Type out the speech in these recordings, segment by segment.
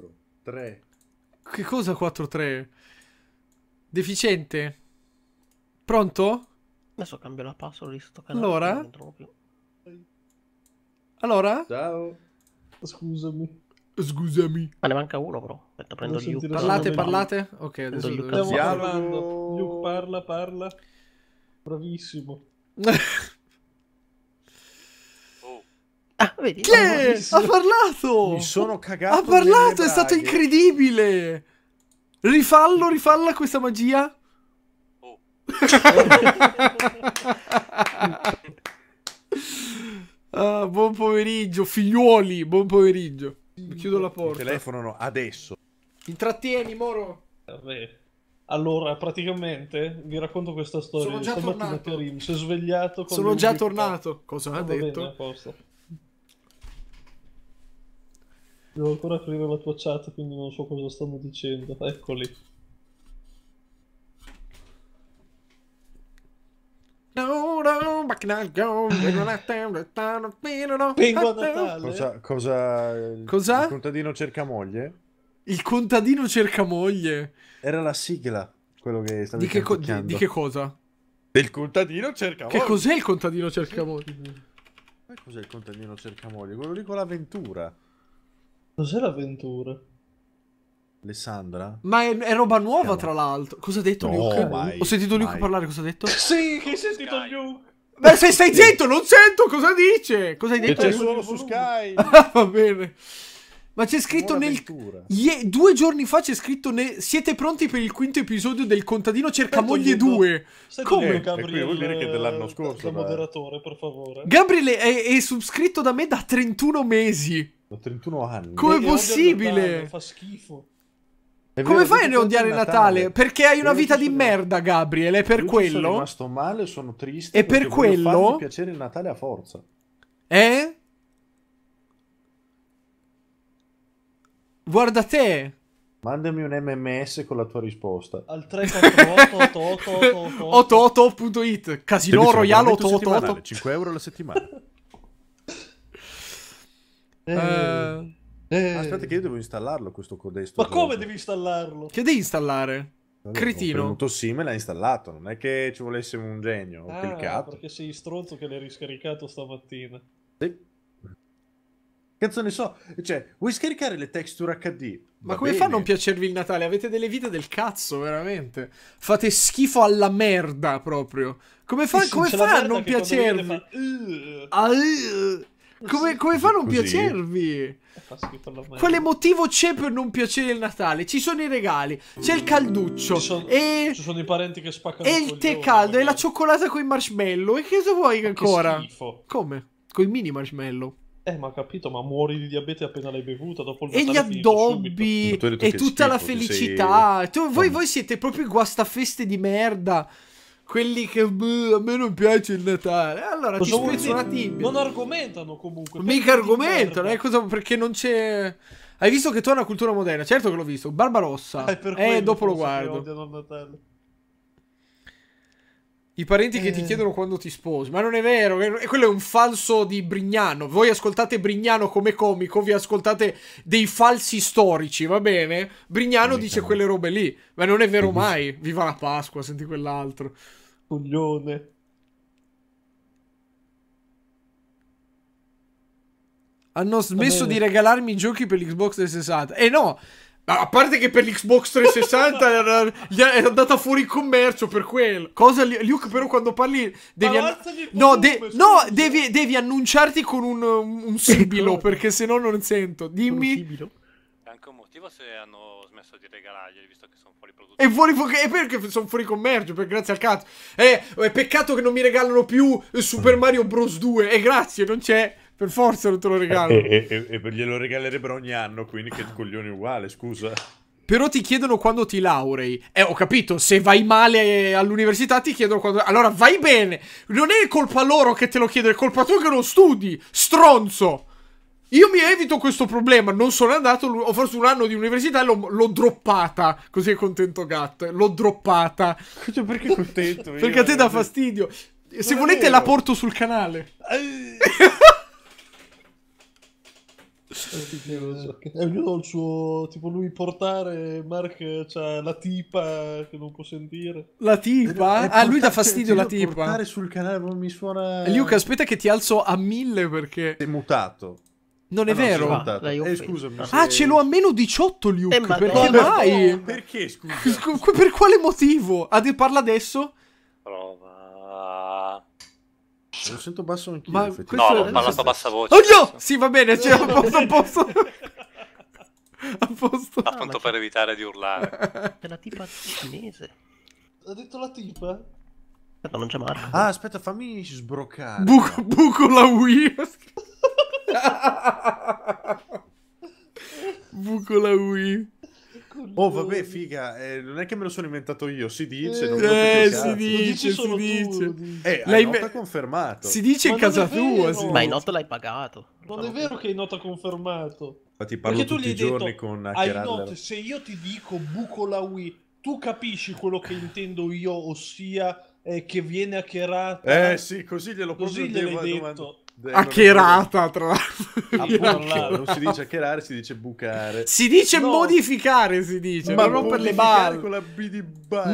4, 3. Che cosa 4, 3? Deficiente. Pronto? Adesso cambio la password di sto canale. Allora? Allora? Ciao. Scusami. Scusami. Ma ne manca uno, però. Aspetta, prendo Luke. Parlate, parlate. Ok, adesso Luke. Stiamo parlando. Luke parla, parla. Bravissimo. vedi? Che? Ha parlato! Mi sono cagato. Ha parlato, è stato incredibile! Rifallo, rifalla questa magia. Oh. ah, buon pomeriggio, figliuoli, buon pomeriggio. Chiudo la porta. telefono no, adesso. Intrattieni, Moro. Vabbè. Allora, praticamente vi racconto questa storia. Sono già Stamattina tornato. Karim si è svegliato. Sono già tornato. Cosa ha detto? Bene, Devo ancora aprire la tua chat, quindi non so cosa stanno dicendo. Eccoli. Pingo a Cosa, cosa, cosa? Il contadino cerca moglie? Il contadino cerca moglie. Era la sigla, quello che stavi di che, di, di che cosa? Del contadino cerca moglie. Che cos'è il contadino cerca moglie? Ma cos'è il contadino cerca moglie? Quello lì con l'avventura. Cos'è l'avventura? Alessandra? Ma è, è roba nuova, tra l'altro. Cosa ha detto no, Luke? Mai, Ho sentito Luke parlare, cosa ha detto? sì, che hai sentito Sky. Luke? Beh, se stai zitto, non sento cosa dice. Cosa hai detto? C'è solo su Sky. ah, va bene. Ma c'è scritto nel. Yeah, due giorni fa c'è scritto. Nel... Siete pronti per il quinto episodio del Contadino Cerca Moglie 2. Come? Gabriele, vuol dire che dell'anno scorso. Da moderatore, per favore. Gabriele è, è, subscritto da me da 31 mesi. Ho 31 anni. Come è possibile? Natale, fa schifo. È Come vero, fai a ne odiare Natale? Natale? Perché hai una vita di sono... merda, Gabriele. è per io quello. Sono rimasto male, sono triste. E per quello... Fammi piacere il Natale a forza. Eh? Guarda te. Mandami un MMS con la tua risposta. Al 348 Casino Royale 888. 5 euro alla settimana. Eh, eh. eh. Aspetta che io devo installarlo questo codesto. Ma come devi installarlo? Che devi installare? Allora, Cretino. Ho sim e l'ha installato, non è che ci volesse un genio, ho ah, cliccato. perché sei stronzo che l'hai riscaricato stamattina. Sì. Cazzo ne so, cioè, vuoi scaricare le texture HD? Ma come bene. fa a non piacervi il Natale? Avete delle vite del cazzo, veramente. Fate schifo alla merda proprio. Come fa, sì, come fa a non piacervi? Fa... Uh. Ah, uh. Come, come fa a non Così. piacervi? Quale motivo c'è per non piacere il Natale? Ci sono i regali, c'è il calduccio. Ci sono, e... ci sono i parenti che spaccano. E il tè caldo, e la cioccolata con i marshmallow. E che cosa vuoi ancora? Come? Con i mini marshmallow. Eh, ma capito, ma muori di diabete appena l'hai bevuta dopo il E gli addobbi, e tutta schifo, la felicità. Sei... Tu, voi, voi siete proprio guastafeste di merda quelli che beh, a me non piace il Natale. Allora cosa ci spezzo una tibia. Non argomentano comunque. Mica argomentano, eh, cosa, perché non c'è... Hai visto che tu hai una cultura moderna? Certo che l'ho visto. Barbarossa. Eh, eh dopo lo guardo. I parenti eh. che ti eh. chiedono quando ti sposi. Ma non è vero, è, quello è un falso di Brignano. Voi ascoltate Brignano come comico, vi ascoltate dei falsi storici, va bene? Brignano eh, dice quelle robe lì, ma non è vero mai. Viva la Pasqua, senti quell'altro. Puglione. Hanno smesso di regalarmi i giochi per l'Xbox 360. E eh no! A parte che per l'Xbox 360 era, era, andata fuori in commercio per quello. Cosa, Luke, però, quando parli. Devi an... no, de no devi, devi, annunciarti con un, un sibilo. Ecco. perché se no non sento. Dimmi anche un motivo se hanno smesso di regalarglieli, visto che sono fuori produzione. E fuori, e perché sono fuori commercio, per, grazie al cazzo. Eh, è peccato che non mi regalano più Super Mario Bros. 2. E grazie, non c'è. Per forza non te lo regalo. E, e, e, e glielo regalerebbero ogni anno, quindi che coglione uguale, scusa. Però ti chiedono quando ti laurei. Eh, ho capito, se vai male all'università ti chiedono quando... Allora vai bene! Non è colpa loro che te lo chiedono, è colpa tua che non studi, stronzo! Io mi evito questo problema, non sono andato, ho forse un anno di università e l'ho, droppata, così è contento Gat, l'ho droppata. Cioè, perché contento? perché a te dà fastidio. Non Se volete vero. la porto sul canale. È eh, ognuno il suo tipo lui portare Mark c'ha la tipa che non può sentire la tipa? È, eh, ah lui dà fastidio la tipa portare sul canale non mi suona Luca aspetta che ti alzo a mille perché sei mutato non è ah, vero. No, ah, eh, scusami, ah, ce l'ho a meno 18 Luke. Eh, perché no, mai? No, perché scusa? per quale motivo? Ade parla adesso? Prova. Lo sento basso anch'io. Ma questo... No, l'ho parlato a bassa voce. Oddio! Adesso. Sì, va bene, cioè, a posto, a posto. a posto. Ah, Appunto per che... evitare di urlare. È la tipa cinese. Ha detto la tipa? Aspetta, non c'è Marco. Ah, aspetta, fammi sbroccare. Buco, buco la Wii. Bucola Wii. Oh, vabbè, figa, eh, non è che me lo sono inventato io, si dice. Eh, non eh si dice, si dice. Tu, eh, l'hai nota confermato. Si dice ma in casa tua. Si ma in nota l'hai pagato. Non è vero che in nota confermato. Ma ti parlo Perché tutti i giorni detto, con Hackerall. se io ti dico bucola Wii, tu capisci quello che intendo io, ossia eh, che viene hackerato. Eh sì, così glielo così proprio devo detto. Hackerata, tra l'altro. non si dice hackerare, si dice bucare. Si dice no. modificare, si dice. Ma non per le balle. con la B di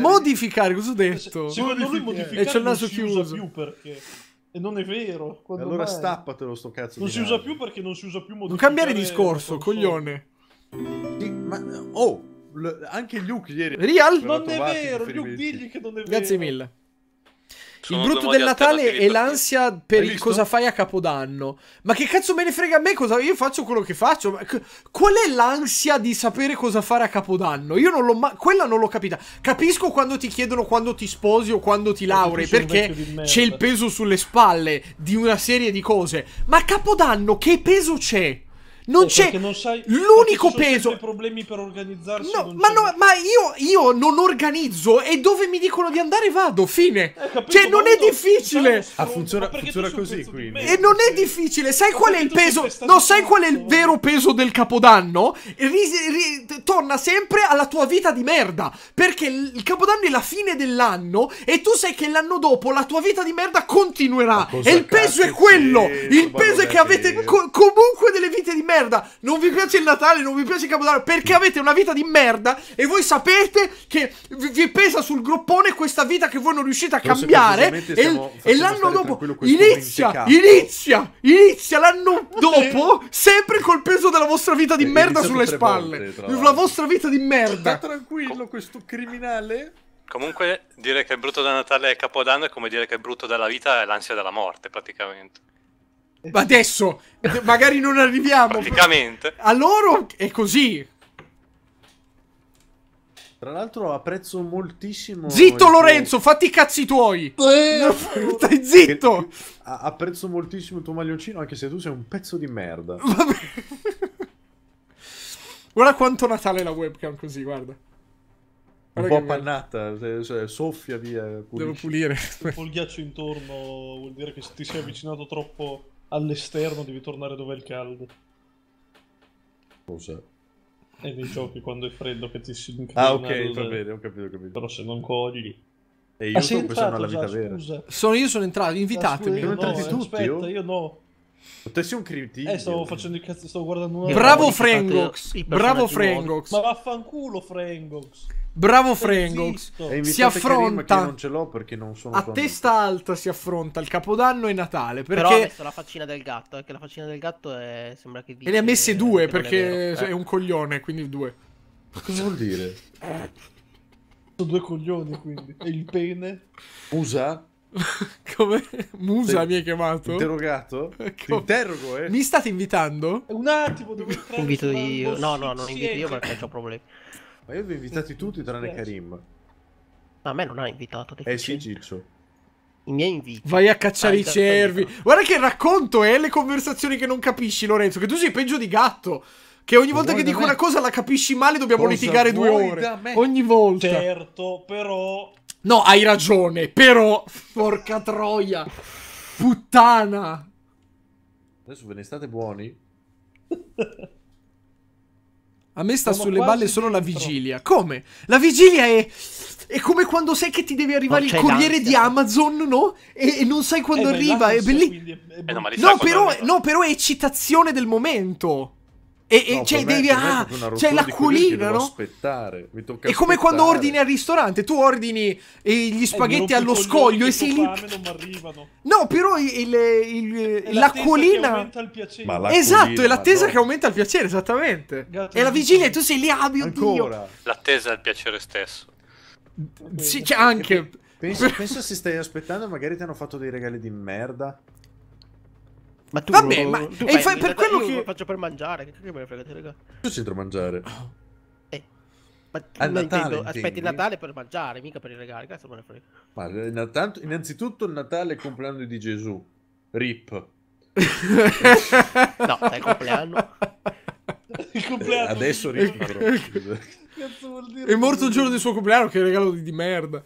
Modificare, cosa ho detto? Se, se modificare. modificare e c'è il naso chiuso. più perché... E non è vero. Allora mai? stappatelo sto cazzo Non si usa più perché non si usa più modificare. Non cambiare discorso, coglione. Sì, ma... Oh! L anche Luke ieri... Real? Non è vero, Luke, digli che non è vero. Grazie mille. Sono il brutto del Natale è l'ansia per il cosa fai a Capodanno. Ma che cazzo me ne frega a me? Cosa... Io faccio quello che faccio. Qual è l'ansia di sapere cosa fare a Capodanno? Io non l'ho mai. Quella non l'ho capita. Capisco quando ti chiedono quando ti sposi o quando ti laurei, perché c'è il peso sulle spalle di una serie di cose. Ma a Capodanno che peso c'è? Non c'è non sai, l'unico peso. Ci problemi per organizzarsi. No, ma, no, ma io, io, non organizzo e dove mi dicono di andare vado. Fine. Eh, capito, cioè, non è difficile. Ah, funziona, funziona così. Quindi. E non è difficile. Sai ma qual è il peso? No, sai qual è il vero peso del capodanno? Ris- ri- torna sempre alla tua vita di merda. Perché il capodanno è la fine dell'anno e tu sai che l'anno dopo la tua vita di merda continuerà. E il peso è quello. Sì, il peso è che avete co- comunque delle vite di merda merda, non vi piace il Natale, non vi piace il Capodanno, perché avete una vita di merda e voi sapete che vi, vi pesa sul groppone questa vita che voi non riuscite a Però cambiare e, e l'anno dopo inizia, inizia, inizia l'anno dopo sempre col peso della vostra vita di e merda sulle spalle, volte, la vostra vita di merda. Ma tranquillo questo criminale? Comunque dire che è brutto da Natale e Capodanno è come dire che è brutto dalla vita è l'ansia della morte praticamente adesso magari non arriviamo. Praticamente. A loro è così. Tra l'altro apprezzo moltissimo... Zitto Lorenzo, tuo... fatti i cazzi tuoi! Eh. Stai zitto! Apprezzo moltissimo il tuo maglioncino, anche se tu sei un pezzo di merda. Vabbè. Guarda quanto Natale la webcam così, guarda. guarda un po' appannata, cioè, soffia via. Pulisci. Devo pulire. Un po' il ghiaccio intorno vuol dire che ti sei avvicinato troppo all'esterno, devi tornare dove è il caldo. Cosa? E nei giochi quando è freddo che ti si incrina. Ah, ok, va bene, ho capito, ho capito. Però se non cogli. E ah, io ah, sto pensando alla vita vera. Sono, io sono entrato, invitatemi. Sono entrati no, tutti. Aspetta, oh? io no. Potessi un critico. Eh, stavo facendo il cazzo, stavo guardando una. Bravo Frangox! Bravo Frangox! Ma vaffanculo Frangox! Bravo Frengox. Si affronta. non ce l'ho perché non sono. A testa alta si affronta il Capodanno e Natale. Perché... Però ha messo la faccina del gatto. Perché la faccina del gatto è... sembra che. Dice... E ne ha messe due perché è, è, eh. un coglione. Quindi due. Cosa vuol dire? Eh. Sono due coglioni quindi. E il pene? Musa? Come? Musa Sei mi hai chiamato? Interrogato? Ecco. interrogo, eh. Mi state invitando? Un attimo, dove Invito io. No, no, non invito io perché ho problemi. Ma io vi ho invitati tutti tranne Karim. Ma a me non ha invitato. Eh sì, Ciccio. I miei inviti. Vai a cacciare ah, i cervi. Guarda che racconto, eh, le conversazioni che non capisci, Lorenzo. Che tu sei peggio di gatto. Che ogni volta che dico me? una cosa la capisci male dobbiamo cosa litigare due ore. Ogni volta. Certo, però... No, hai ragione, però... Porca troia. Puttana. Adesso ve ne state buoni? A me sta Siamo sulle balle solo la vigilia. Come? La vigilia è... È come quando sai che ti deve arrivare il corriere di Amazon, no? E, e non sai quando eh, arriva, è bellissimo. Eh, no, però, no, però è eccitazione del momento. E, e cioè, devi. Ah, c'è l'acquolina, no? Aspettare. Mi tocca è aspettare. come quando ordini al ristorante: tu ordini eh, gli eh, spaghetti eh, allo scoglio e sei Li... No, però l'acquolina. Esatto, è l'attesa no. che aumenta il piacere, esattamente. Gatto, e la vigilia, e tu sei lì, ah, mio ancora. Dio. L'attesa è il piacere stesso. Sì, cioè, anche. Penso, penso se stai aspettando, magari ti hanno fatto dei regali di merda. Ma tu Vabbè, ma tu e fai per quello che faccio per mangiare, che me ne frega, raga. Cosa c'entro mangiare? Eh. Ma a Natale, intendo, aspetti il Natale per mangiare, mica per i regali, cazzo me ne frega. Ma eh, intanto, innanzitutto il Natale è il compleanno di Gesù. Rip. no, è il compleanno. il compleanno. Eh, adesso rip. Cazzo vuol dire? È morto il giorno del suo compleanno che regalo di merda.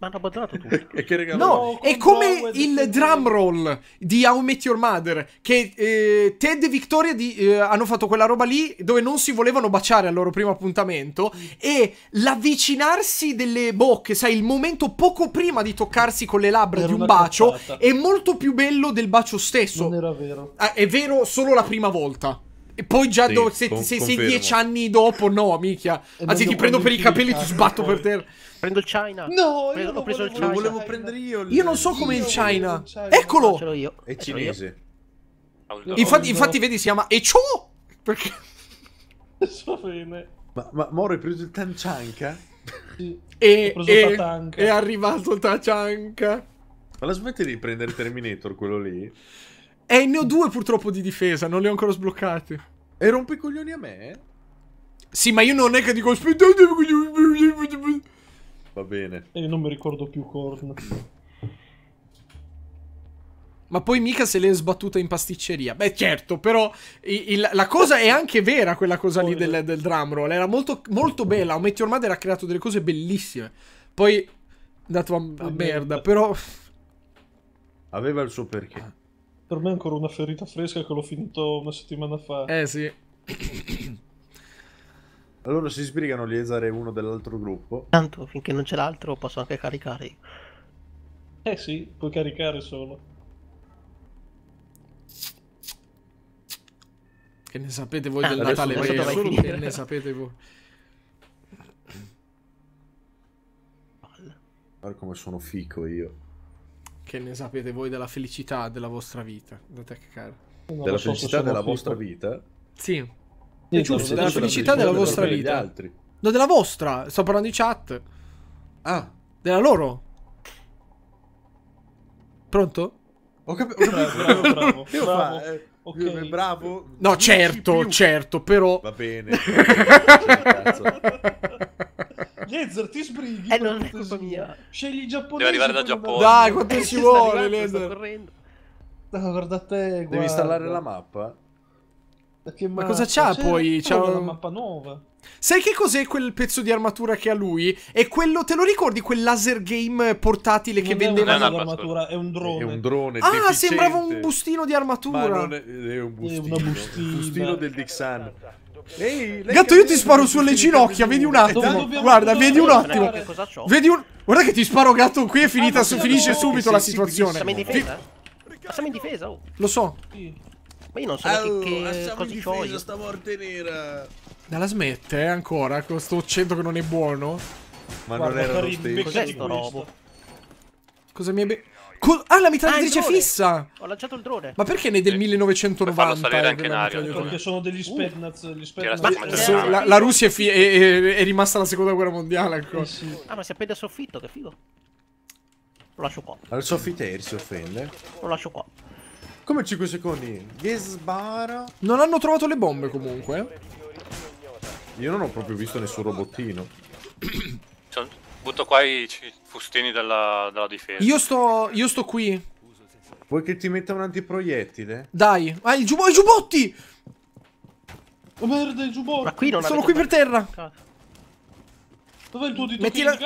Ma hanno abbandonato tutto. e che regalo? No, è come il drum roll di How Met Your Mother. Che eh, Ted e Victoria di, eh, hanno fatto quella roba lì dove non si volevano baciare al loro primo appuntamento. E l'avvicinarsi delle bocche, sai, il momento poco prima di toccarsi con le labbra era di un bacio, cazzata. è molto più bello del bacio stesso. Non era vero. Ah, è vero solo la prima volta. E poi già sì, do, se, con, se sei dieci anni dopo, no, minchia. Anzi, ti prendo per i capelli e ti sbatto per eh. terra. Prendo il China. No, prendo, io ho preso il China. Lo volevo prendere io. Io non so come il China. Eccolo. No, io. È cinese. Ah, infatti, infatti, vedi, si chiama E ciò. Perché? Va bene. Ma, ma Moro hai preso il Tanchanka? Sì. E, e Tatanka. è arrivato Tanchanka. Ma la smetti di prendere Terminator quello lì? E eh, ne ho due purtroppo di difesa, non li ho ancora sbloccati. E rompe i coglioni a me? Sì, ma io non è che dico aspettate Va bene. E non mi ricordo più Korn. Ma poi mica se l'è sbattuta in pasticceria. Beh, certo, però il, il, la cosa è anche vera, quella cosa lì del, del drumroll. Era molto, molto bella. Ometti Ormad era creato delle cose bellissime. Poi, dato a, a merda, però... Aveva il suo perché. Ah. Per me è ancora una ferita fresca che l'ho finito una settimana fa. Eh sì. allora si sbrigano Liezare uno dell'altro gruppo. Tanto finché non c'è l'altro posso anche caricare. Eh sì, puoi caricare solo. Che ne sapete voi ah, del Natale vero? Solo che ne sapete voi. Guarda come sono fico io che ne sapete voi della felicità della vostra vita? Andate a cacare. No, della felicità della vostra vita? Sì. È giusto, della felicità della vostra vita. Altri. No, della vostra. Sto parlando di chat. Ah. Della loro. Pronto? Ho, capito. Bravo, bravo, bravo. bravo. Fa, bravo. Eh, eh, no, certo, certo, però... Va bene. Certo, certo, certo. Laser, ti sbrighi. Eh, non è colpa mia. Scegli il Giappone. Devo arrivare da Giappone. Dai, quanto ci vuole, Laser? No, guarda te, guarda. Devi installare la mappa. Ma, ma cosa c'ha poi? C'ha una mappa nuova. Sai che cos'è quel pezzo di armatura che ha lui? È quello, te lo ricordi, quel laser game portatile non che vendeva? Non è un'armatura, è un drone. È un drone. Ah, sembrava un bustino di armatura. Ma non è, è un bustino. È una bustina. un bustino del Dixan. Ehi, Gatto, io ti sparo sulle ginocchia, vedi un attimo. Guarda, vedi un attimo. Vedi un... Guarda che ti sparo, gatto, qui è ah, finita, finisce subito la situazione. Siamo in difesa? Siamo in difesa, oh. Lo so. Ma io non so che cosa che ah, cosa c'ho sta morte nera. la smette, eh, ancora, con ecco, sto accento che non è buono. Ma Guarda, non era lo stesso. Cos'è sto robo? Cosa mi hai be... Co ah, la mitragliatrice ah, fissa! Ho lanciato il drone. Ma perché ne è del 1990? Eh, per anche Nario, perché sono degli uh. Spernaz. Gli Spernaz. La, la, la, Russia è, è, è, rimasta la seconda guerra mondiale ancora. Ecco. Eh, sì. Ah, ma si appende al soffitto, che figo. Lo lascio qua. Al soffitieri si offende. Lo lascio qua. Come 5 secondi? Gesbara. Non hanno trovato le bombe comunque. Io non ho proprio visto nessun robottino. Butto qua i fustini della, della difesa. Io sto, io sto qui. Vuoi che ti metta un antiproiettile? Dai, ah, il giubbo, i giubbotti! Oh merda, il giubbotto! Ma qui non Sono qui per terra! Dov'è il tuo dito? Metti la...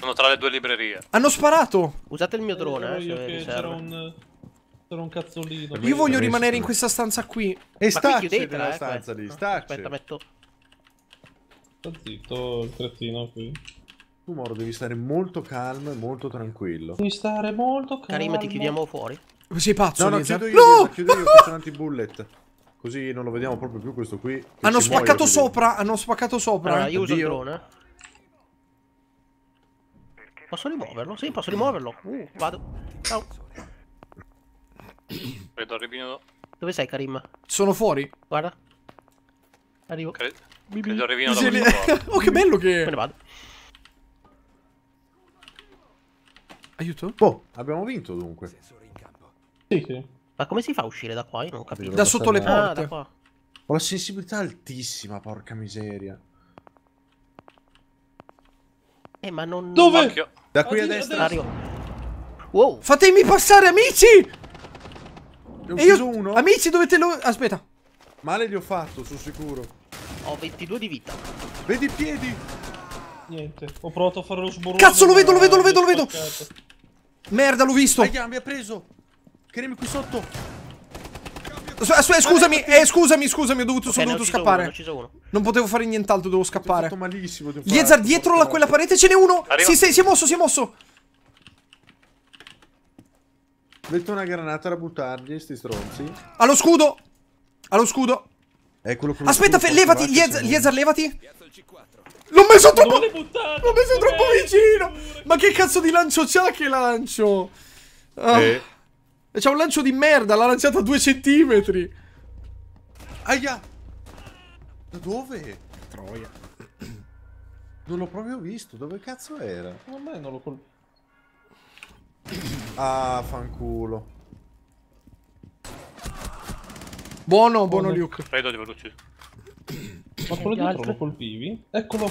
Sono tra le due librerie. Hanno sparato! Usate il mio eh, drone, eh, eh c'era un... C'era un cazzolino. Eh, io voglio rimanere in questa stanza qui. E stacci nella eh, lì, stacci. Aspetta, metto... Sta zitto il trattino qui tu Moro devi stare molto calmo e molto tranquillo. Devi stare molto calmo. Karim, ti chiudiamo fuori. Sei pazzo, No, no, chiudo io, no! chiudo io sono anti-bullet. Così non lo vediamo proprio più questo qui. Hanno spaccato sopra, hanno spaccato sopra. Allora, io uso Oddio. il drone. Posso rimuoverlo? Sì, posso rimuoverlo. Uh, vado. Ciao. Vedo, arrivino. Dove sei, Karim? Sono fuori. Guarda. Arrivo. Cre- credo arrivino da Oh, che bello che... Me ne vado. Aiuto? Boh, abbiamo vinto dunque. Sì, sì. Ma come si fa a uscire da qua? Io non ho capito. Da sotto le porte. Ah, ho la sensibilità altissima, porca miseria. Eh, ma non... Dove? Da qui Oddio, a destra. Arrivo. Wow. Fatemi passare, amici! Ne ho e io... uno. Amici, dovete lo... Aspetta. Male gli ho fatto, sono sicuro. Ho 22 di vita. Vedi i piedi! Niente, ho provato a fare lo sborrone. Cazzo, lo vedo, lo vedo, lo vedo, lo vedo! Spaccato. Merda, l'ho visto. Raga, mi ha preso. Cremi qui sotto. Aspetta, eh, S eh, scusami, eh, scusami, scusami, ho dovuto, okay, sono dovuto scappare. Uno, Non potevo fare nient'altro, devo scappare. Ho malissimo. Liezar, dietro la, quella parete ce n'è uno. Arriva. Sì, sì, si è mosso, si è mosso. Metto una granata da buttargli, sti stronzi. Allo scudo. Allo scudo. Eccolo quello Aspetta, scudo, levati, Liezar, C4. L'ho messo troppo... L'ho messo troppo vicino! Ma che cazzo di lancio c'ha che lancio? Ah. Eh. eh c'ha un lancio di merda, l'ha lanciata a due centimetri. Aia! Da dove? Troia. Non l'ho proprio visto, dove cazzo era? Secondo me non l'ho colpito. Ah, fanculo. Buono, buono, buono Luke. Credo di averlo ucciso. Ma quello dietro altre. lo colpivi? Eccolo!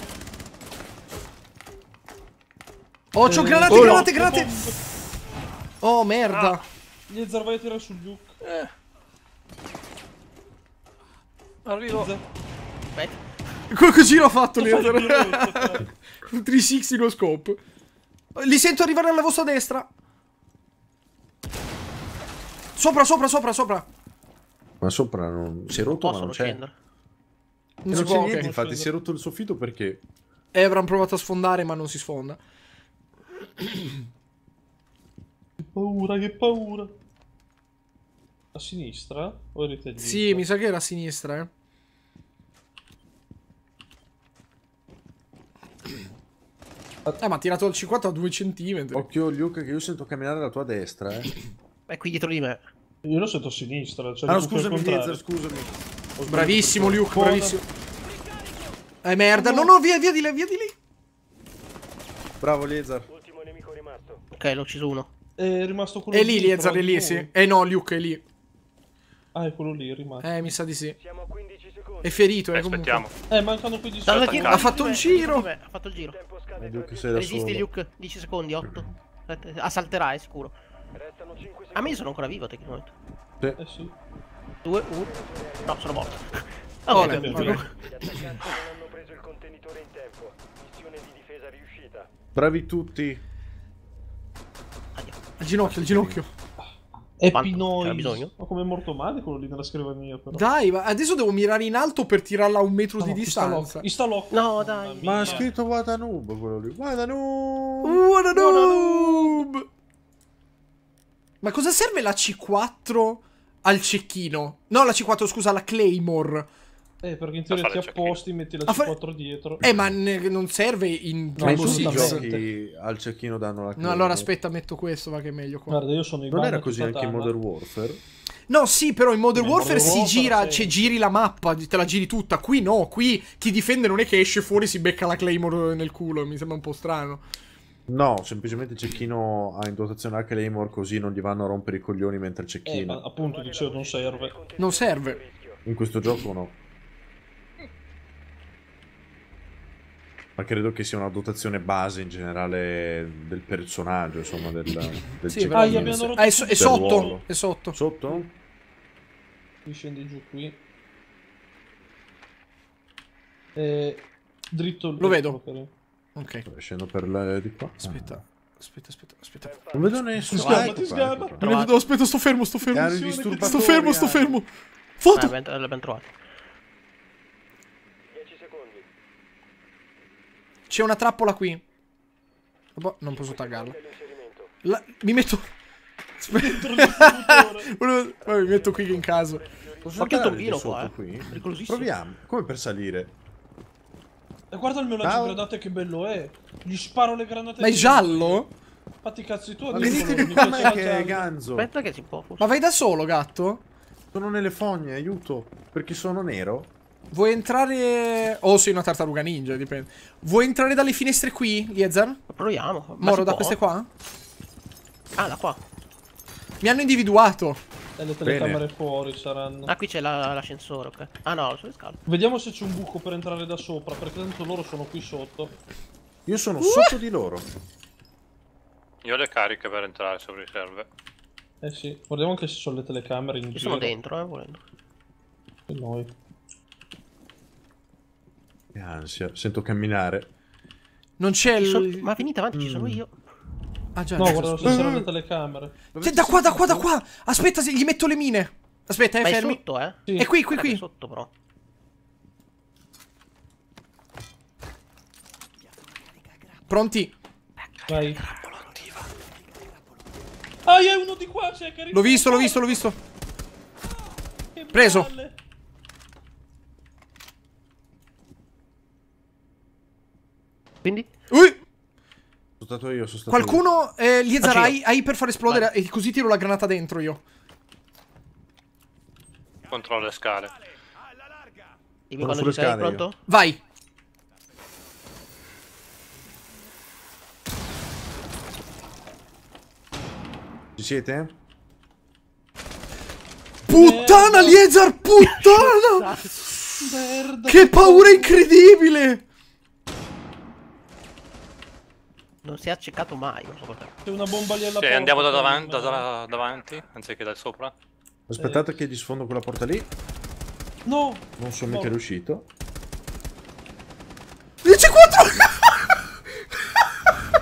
Oh, c'ho eh, granate, oh, granate, no. granate! Oh, merda! Ah. Gli zarvai a tirare sul Duke. Eh. Arrivo. Aspetta. Quello che giro ha fatto 360 lo cioè. scope. Li sento arrivare alla vostra destra. Sopra, sopra, sopra, sopra. Ma sopra non... Si è rotto non ma non c'è. Non, non c'è niente, okay, infatti, si è rotto il soffitto perché... Evran provato a sfondare, ma non si sfonda. Che paura, che paura. A sinistra? O a sì, mi sa che era a sinistra, eh. Eh, ma ha tirato al 50 a 2 cm. Occhio, Luke, che io sento camminare alla tua destra, eh. È qui dietro di me. Io lo sento a sinistra. Cioè ah, no, scusami, Dezer, scusami. Bravissimo Luke, bravissimo. Eh merda, no no, via, via di lì, via di lì. Bravo Lezar. Ultimo nemico rimasto. Ok, l'ho ucciso uno. È rimasto quello è lì. È lì Lezar, è lì, sì. Eh no, Luke è lì. Ah, è quello lì, è rimasto. Eh, mi sa di sì. Siamo a 15 secondi. È ferito, eh, Aspettiamo. Comunque. Eh, mancano 15 secondi. Ha fatto un giro. Ha fatto il giro. Eh, Luke, sei da Resisti Luke, 10 secondi, 8. Assalterà, è sicuro. Restano 5 ah, secondi. A me sono ancora vivo, tecnicamente. Sì. Eh sì. 2, 1. No, sono morto. Ah, oh, vabbè. Gli attaccanti non hanno preso il contenitore in tempo. Missione di difesa riuscita. Bravi tutti. Al ginocchio, al ginocchio. Happy Noise. Ma come è morto male quello lì nella scrivania però. Dai, ma adesso devo mirare in alto per tirarla a un metro no, di distanza. Sta lock. No, dai. Ma ha scritto Watanoob quello lì. Watanoob! Watanoob! Ma cosa serve la C4? al cecchino. No, la C4, scusa, la Claymore. Eh, perché in teoria ti apposti, metti la C4 fare... dietro. Eh, ma non serve in Rainbow no, Six. al cecchino danno la Claymore. No, allora aspetta, metto questo, va che è meglio qua. Guarda, io sono in Non era così anche in Modern Warfare? No, sì, però in Modern eh, Warfare Modern si Warfare, gira, cioè, giri la mappa, te la giri tutta. Qui no, qui chi difende non è che esce fuori si becca la Claymore nel culo, mi sembra un po' strano. No, semplicemente Cecchino ha in dotazione anche l'Amor così non gli vanno a rompere i coglioni mentre Cecchino. Eh, appunto dicevo non serve. Non serve. In questo gioco no. Ma credo che sia una dotazione base in generale del personaggio, insomma, del, del sì, ah, ah, è, so è, sotto, è, sotto, sotto. Mi scendi giù qui. Eh, dritto. Lo vedo. Però. Ok. Scendo per la, di qua. Aspetta. Ah. Aspetta, aspetta, aspetta. Non vedo nessuno. Sgama, ti sgama. No, aspetta, sto fermo, sto fermo. Sto fermo, sto eh. fermo. Foto! Eh, ben, trovato. 10 secondi. C'è una trappola qui. non posso taggarla. La, mi metto... Dentro mi metto qui in caso. Posso che tombino qua, eh. Proviamo. Come per salire? E guarda il mio lancio granate che bello è. Gli sparo le granate. Ma è giallo? Fatti i cazzi tuoi. Venite qua me che è ganzo. Aspetta che si può. Ma vai da solo, gatto? Sono nelle fogne, aiuto. Perché sono nero. Vuoi entrare... Oh, sei una tartaruga ninja, dipende. Vuoi entrare dalle finestre qui, Liezar? Proviamo. Moro, da può? queste qua? Ah, da qua. Mi hanno individuato le telecamere Bene. fuori saranno. Ah, qui c'è l'ascensore, la, ok. Ah no, sulle scale. Vediamo se c'è un buco per entrare da sopra, perché tanto loro sono qui sotto. Io sono uh! sotto di loro. Io ho le cariche per entrare se vi serve. Eh sì, guardiamo anche se sono le telecamere in Io giro. sono dentro, eh, volendo. E noi. Che ansia, sento camminare. Non c'è il... Sono... Ma venite avanti, mm. ci sono mm. io. Ah già. No, guardano stasera le telecamere. Cioè, da qua, da qua, da qua. Aspetta, gli metto le mine. Aspetta, eh, Ma fermi. È sotto, eh? Sì. È qui, qui, qui. È sotto, però. Pronti? Vai. Ah, è uno di qua, c'è che L'ho visto, l'ho visto, l'ho visto. Ah, che Preso. Quindi? Ui! Sono stato io, sono stato Qualcuno, io. Eh, Liezarai, ah, hai per far esplodere Vai. e così tiro la granata dentro io. Controllo le scale. Dimmi quando ci sei, pronto? Io. Vai. Ci siete? Puttana, Liezar, puttana! Merda. Che paura incredibile! non si è accecato mai. So C'è una bomba lì alla sì, porta. andiamo da davanti, da, davanti, anziché da sopra. Aspettate eh. che gli sfondo quella porta lì. No! Non sono no. mica riuscito. 10 4!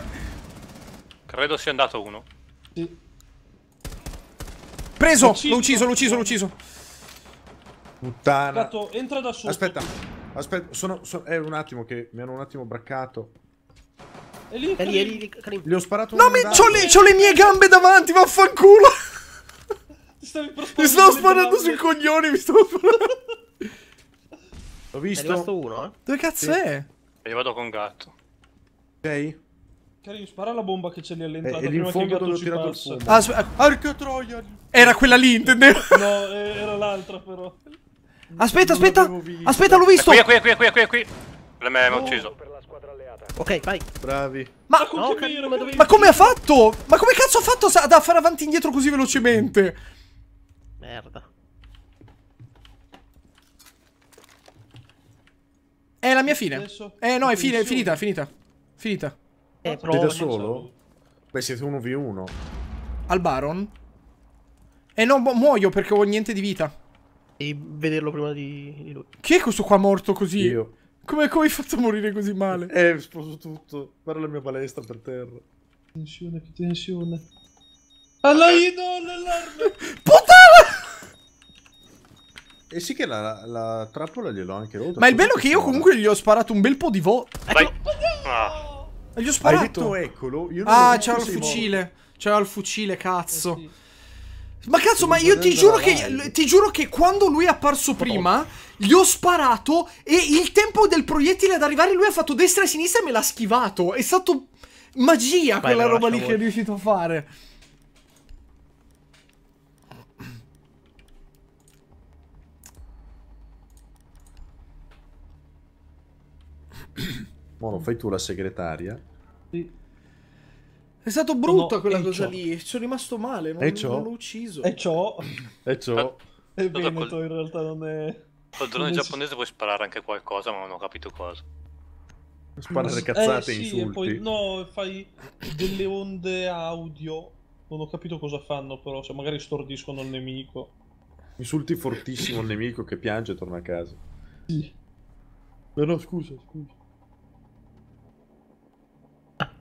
Credo sia andato uno. Sì. Preso! L'ho ucciso, l'ho ucciso, l'ho ucciso. Puttana. entra da sotto. Aspetta, aspetta, sono, sono... È un attimo che mi hanno un attimo braccato. È lì, è lì, è lì, è Le ho sparato No, mi... C'ho le, c'ho le mie gambe davanti, vaffanculo! Mi stavo sparando sui coglioni, mi stavo sparando. L'ho visto. È uno, eh. Dove cazzo sì. è? Io vado con gatto. Ok. Carino, spara la bomba che c'è lì all'entrata. Eh, lì in fondo dove ho tirato passa. il fumo. Ah, sp- ah, Arca troia! Era quella lì, intendevo. no, eh, era l'altra però. Aspetta, aspetta! Aspetta, l'ho eh, visto! È qui, è qui, è qui, è qui, è qui! Me l'ha oh. ucciso. Ok, vai. Bravi. Ma, ma, no, mira, ma, ma come ha fatto? Ma come cazzo ha fatto a fare avanti e indietro così velocemente? Merda. È la mia fine. Adesso eh no, è, fine, è finita, è finita. Finita. Eh, però... da solo? Beh, siete 1v1. Al Baron? Eh no, muoio perché ho niente di vita. Devi vederlo prima di, di lui. Chi è questo qua morto così? Io. Come, come hai fatto a morire così male? Eh, sposo tutto. Guarda la mia palestra per terra. Tensione, che tensione. Allaido, l'allarme! Puttana! E eh sì che la, la trappola gliel'ho anche rotta. Ma il bello è che io comunque gli ho sparato un bel po' di vo... Vai! Eccolo. Ah. Gli ho sparato! Hai detto eccolo? ah, c'era il fucile. C'era il fucile, cazzo. Eh sì. Ma cazzo, ma io ti giuro, che, ti giuro che quando lui è apparso prima, gli ho sparato e il tempo del proiettile ad arrivare lui ha fatto destra e sinistra e me l'ha schivato. È stato magia quella roba lì che è riuscito a fare. Moro, fai tu la segretaria. È stato brutto no, quella cosa ciò. lì, ci sono rimasto male, non, non l'ho ucciso. E ciò. E ciò. E Veneto in realtà non è... Col drone giapponese puoi sparare anche qualcosa, ma non ho capito cosa. Sparare eh, cazzate eh, sì, insulti. E poi, no, fai delle onde audio. Non ho capito cosa fanno però, se magari stordiscono il nemico. Insulti fortissimo il nemico che piange e torna a casa. Sì. Però eh, scusa, scusa.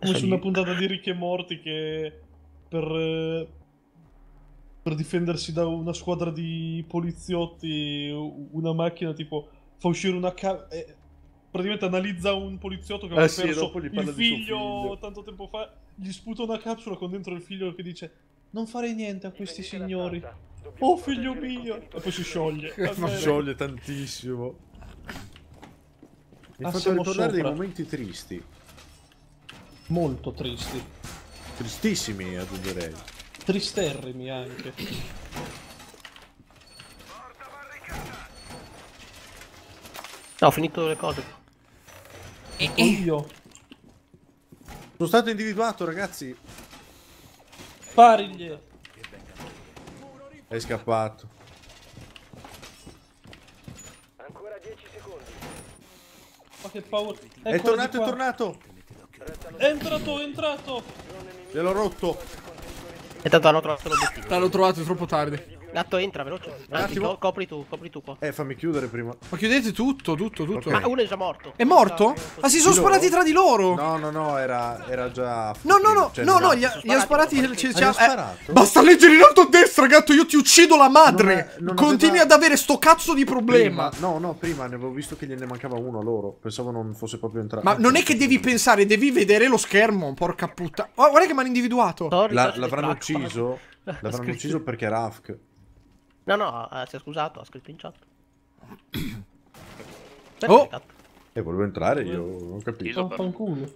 Come su una puntata di ricchi e morti che per, eh, per difendersi da una squadra di poliziotti, una macchina tipo fa uscire una ca- eh, praticamente analizza un poliziotto che eh aveva eh sì, dopo gli il figlio, figlio, tanto tempo fa, gli sputa una capsula con dentro il figlio che dice non fare niente a questi signori. Oh figlio mio! E poi si scioglie. si scioglie tantissimo. Mi ah, ha ah, fatto ricordare sopra. dei momenti tristi molto tristi. Tristissimi, aggiungerei. Tristerrimi anche. No, ho finito le cose. E eh, eh. Io. Sono stato individuato, ragazzi. Pariglie. È scappato. Ancora 10 secondi. Ma che paura. È tornato, è tornato. È entrato, è entrato! Gliel'ho rotto! E tanto hanno trovato l'obiettivo. L'hanno trovato troppo tardi. Gatto entra, veloce. Anzi, co copri tu, copri tu qua. Eh, fammi chiudere prima. Ma chiudete tutto, tutto, tutto. Okay. Ma uno è già morto. È morto? Ah, si sono di sparati tra di loro. No, no, no, era, era già. No, no, no, cioè, no, no, gli, gli ha sparati. Perché... Cioè, cioè, eh, basta leggere in alto a destra, gatto. Io ti uccido la madre. Non è, non Continui aveva... ad avere sto cazzo di problema. Prima, no, no, prima ne avevo visto che gliene mancava uno a loro. Pensavo non fosse proprio entrato. Ma non è che devi pensare, devi vedere lo schermo. Porca puttana. Oh, guarda che mi hanno individuato. L'avranno ucciso. L'avranno ucciso perché è Rafk. No, no, eh, si è scusato, ha scritto in chat. oh! E eh, volevo entrare, io non capisco. Oh, fanculo.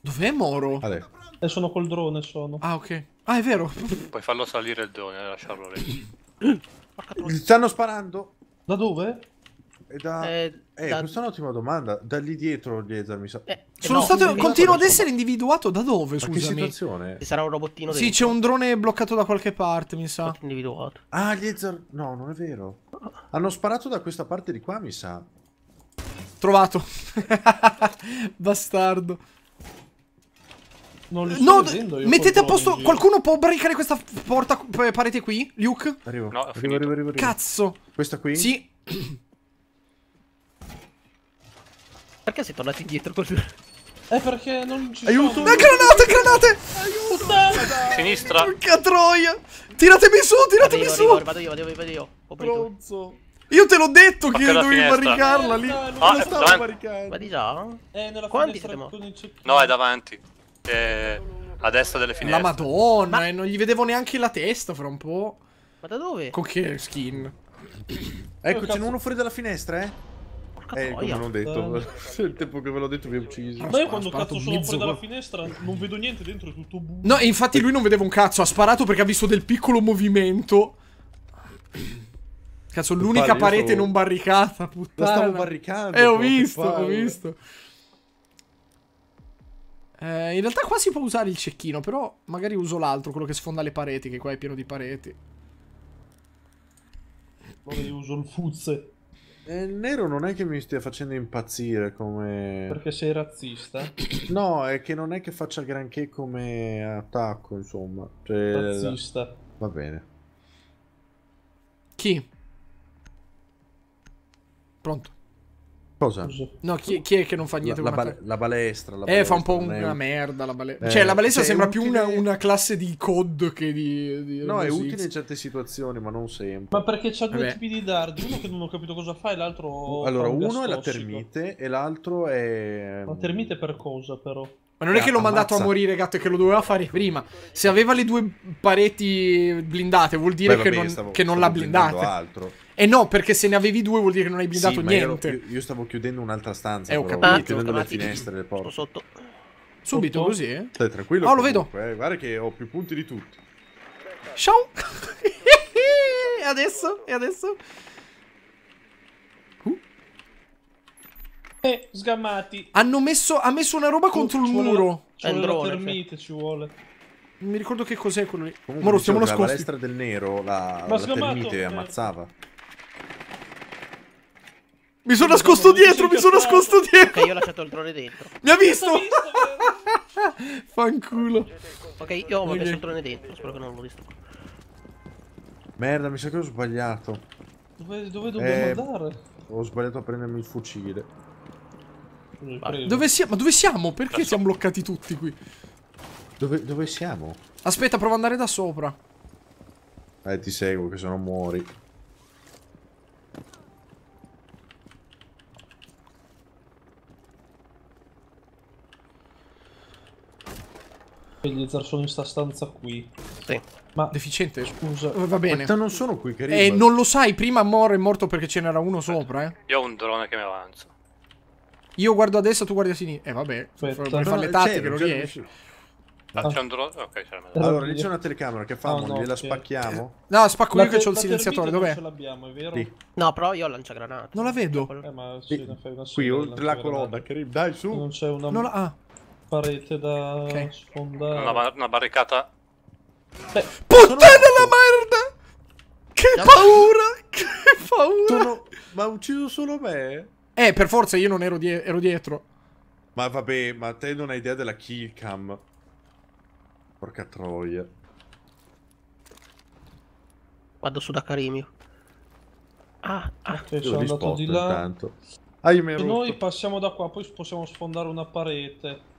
Dov'è Moro? Adesso. E eh, sono col drone, sono. Ah, ok. Ah, è vero. Puoi farlo salire il drone e eh, lasciarlo lì. Stanno sparando. Da dove? E da... Eh... Eh, da... questa è un'ottima domanda. Da lì dietro Liezar mi sa. Eh, Sono no, stato. Continuo ad essere individuato da dove? Scusami. Ma che situazione? Ci sarà un robottino. Dentro. Sì, c'è un drone bloccato da qualche parte, mi sa. Individuato. Ah, gli Liezar. No, non è vero. Hanno sparato da questa parte di qua, mi sa. Trovato. Bastardo. Non li no, mettete a posto. Qualcuno può barricare questa porta eh, parete qui? Luke? Arrivo. No, arrivo, arrivo, arrivo, arrivo. Cazzo. Questa qui? Sì. Perché sei tornato indietro col... lui? Eh perché non ci Aiuto! sono... Aiuto! granate, granate! Aiuto! Sinistra! Porca troia! Tiratemi su, tiratemi vado io, su! Arrivo, vado io, vado io, vado io. Ho Bronzo. Io te l'ho detto Facca che dovevi barricarla eh, lì! No, ah, la stavo barricando! Ma di là? Eh, nella Quanti siete morti? No, è davanti. È... a destra delle finestre. La madonna, Ma... eh, non gli vedevo neanche la testa fra un po'. Ma da dove? Con che skin? ecco, oh, ce n'è uno fuori dalla finestra, eh? Porca eh, troia. come ho detto, eh. il tempo che ve l'ho detto vi ho ucciso. Ma io quando cazzo sono fuori dalla finestra non vedo niente dentro, è tutto buio. No, infatti lui non vedeva un cazzo, ha sparato perché ha visto del piccolo movimento. Cazzo, l'unica parete stavo... non barricata, puttana. Lo stavo barricando. Eh, ho visto, ho visto. Eh, in realtà qua si può usare il cecchino, però magari uso l'altro, quello che sfonda le pareti, che qua è pieno di pareti. Poi uso il fuzze. Eh, nero non è che mi stia facendo impazzire come... Perché sei razzista? No, è che non è che faccia granché come attacco, insomma. Cioè... Razzista. Va bene. Chi? Pronto. Cosa? No, chi, chi, è che non fa niente? La, la, ba la balestra. La eh, balestra, fa un po' una merda la palestra. Eh, cioè, la balestra cioè, sembra utile... più una, una, classe di COD che di... di no, è utile in certe situazioni, ma non sempre. Ma perché c'ha due tipi di dardi, uno che non ho capito cosa fa e l'altro... Allora, uno è la termite e l'altro è... Ehm, la termite per cosa, però? Ma non è che l'ho ah, mandato a morire, gatto, è che lo doveva fare prima. Se aveva le due pareti blindate, vuol dire Beh, vabbè, che non, stavo, che non l'ha blindata. altro. E eh no, perché se ne avevi due vuol dire che non hai blindato sì, niente. Io, io, stavo chiudendo un'altra stanza. Eh, ho però, capito. Chiudendo le finestre, del porto. Sotto. Subito sotto. così? Eh? Stai tranquillo. Oh, ah, comunque. lo vedo. Eh, guarda che ho più punti di tutti. Ciao. e adesso? E adesso? Uh. Eh, sgamati. Hanno messo, ha messo una roba oh, contro il muro. Ci un drone, termite, ci vuole. Non mi ricordo che cos'è quello lì. Comunque, Moro, siamo nascosti. La destra del nero, la, Ma la termite eh. ammazzava. Mi sono nascosto dietro, mi sono nascosto dietro. Ok, io ho lasciato il drone dentro. Mi ha visto? Fanculo. Ok, io ho messo il drone dentro, spero che non l'ho visto. Merda, mi sa che ho sbagliato. Dove, dove dobbiamo eh, andare? Ho sbagliato a prendermi il fucile. Dove siamo? ma dove siamo? Perché Asso. siamo bloccati tutti qui? Dove, dove siamo? Aspetta, provo ad andare da sopra. Eh, ti seguo, che se no muori. Utilizzare solo in sta stanza qui. Sì. Ma deficiente. Scusa. Oh, va bene. Ma non sono qui che arriva. Eh, non lo sai, prima Mor è morto perché ce n'era uno sopra, eh. Io ho un drone che mi avanza. Io guardo a destra, tu guardi a sinistra. Eh, vabbè. Aspetta. Per fare le tattiche non riesci. Ah, c'è un drone? Ok, c'è la Allora, lì c'è una telecamera che fa, ah, no, no, gliela okay. spacchiamo. Eh, no, spacco io che ho il silenziatore, dov'è? Sì. No, però io ho lanciagranate. Non la vedo. Eh, ma sì, sì. Qui, oltre la colonna, Dai, su. Non c'è una... Non la... Ah parete da okay. sfondare. Una, bar una barricata. Beh, Puttana la merda! Che Già paura! Che paura! Sono... Ma ha ucciso solo me? Eh, per forza, io non ero, die ero dietro. Ma vabbè, ma te non hai idea della kill cam. Porca troia. Vado su da Carimio. Ah, ah. Okay, sono andato di là. Intanto. Ah, noi passiamo da qua, poi possiamo sfondare una parete.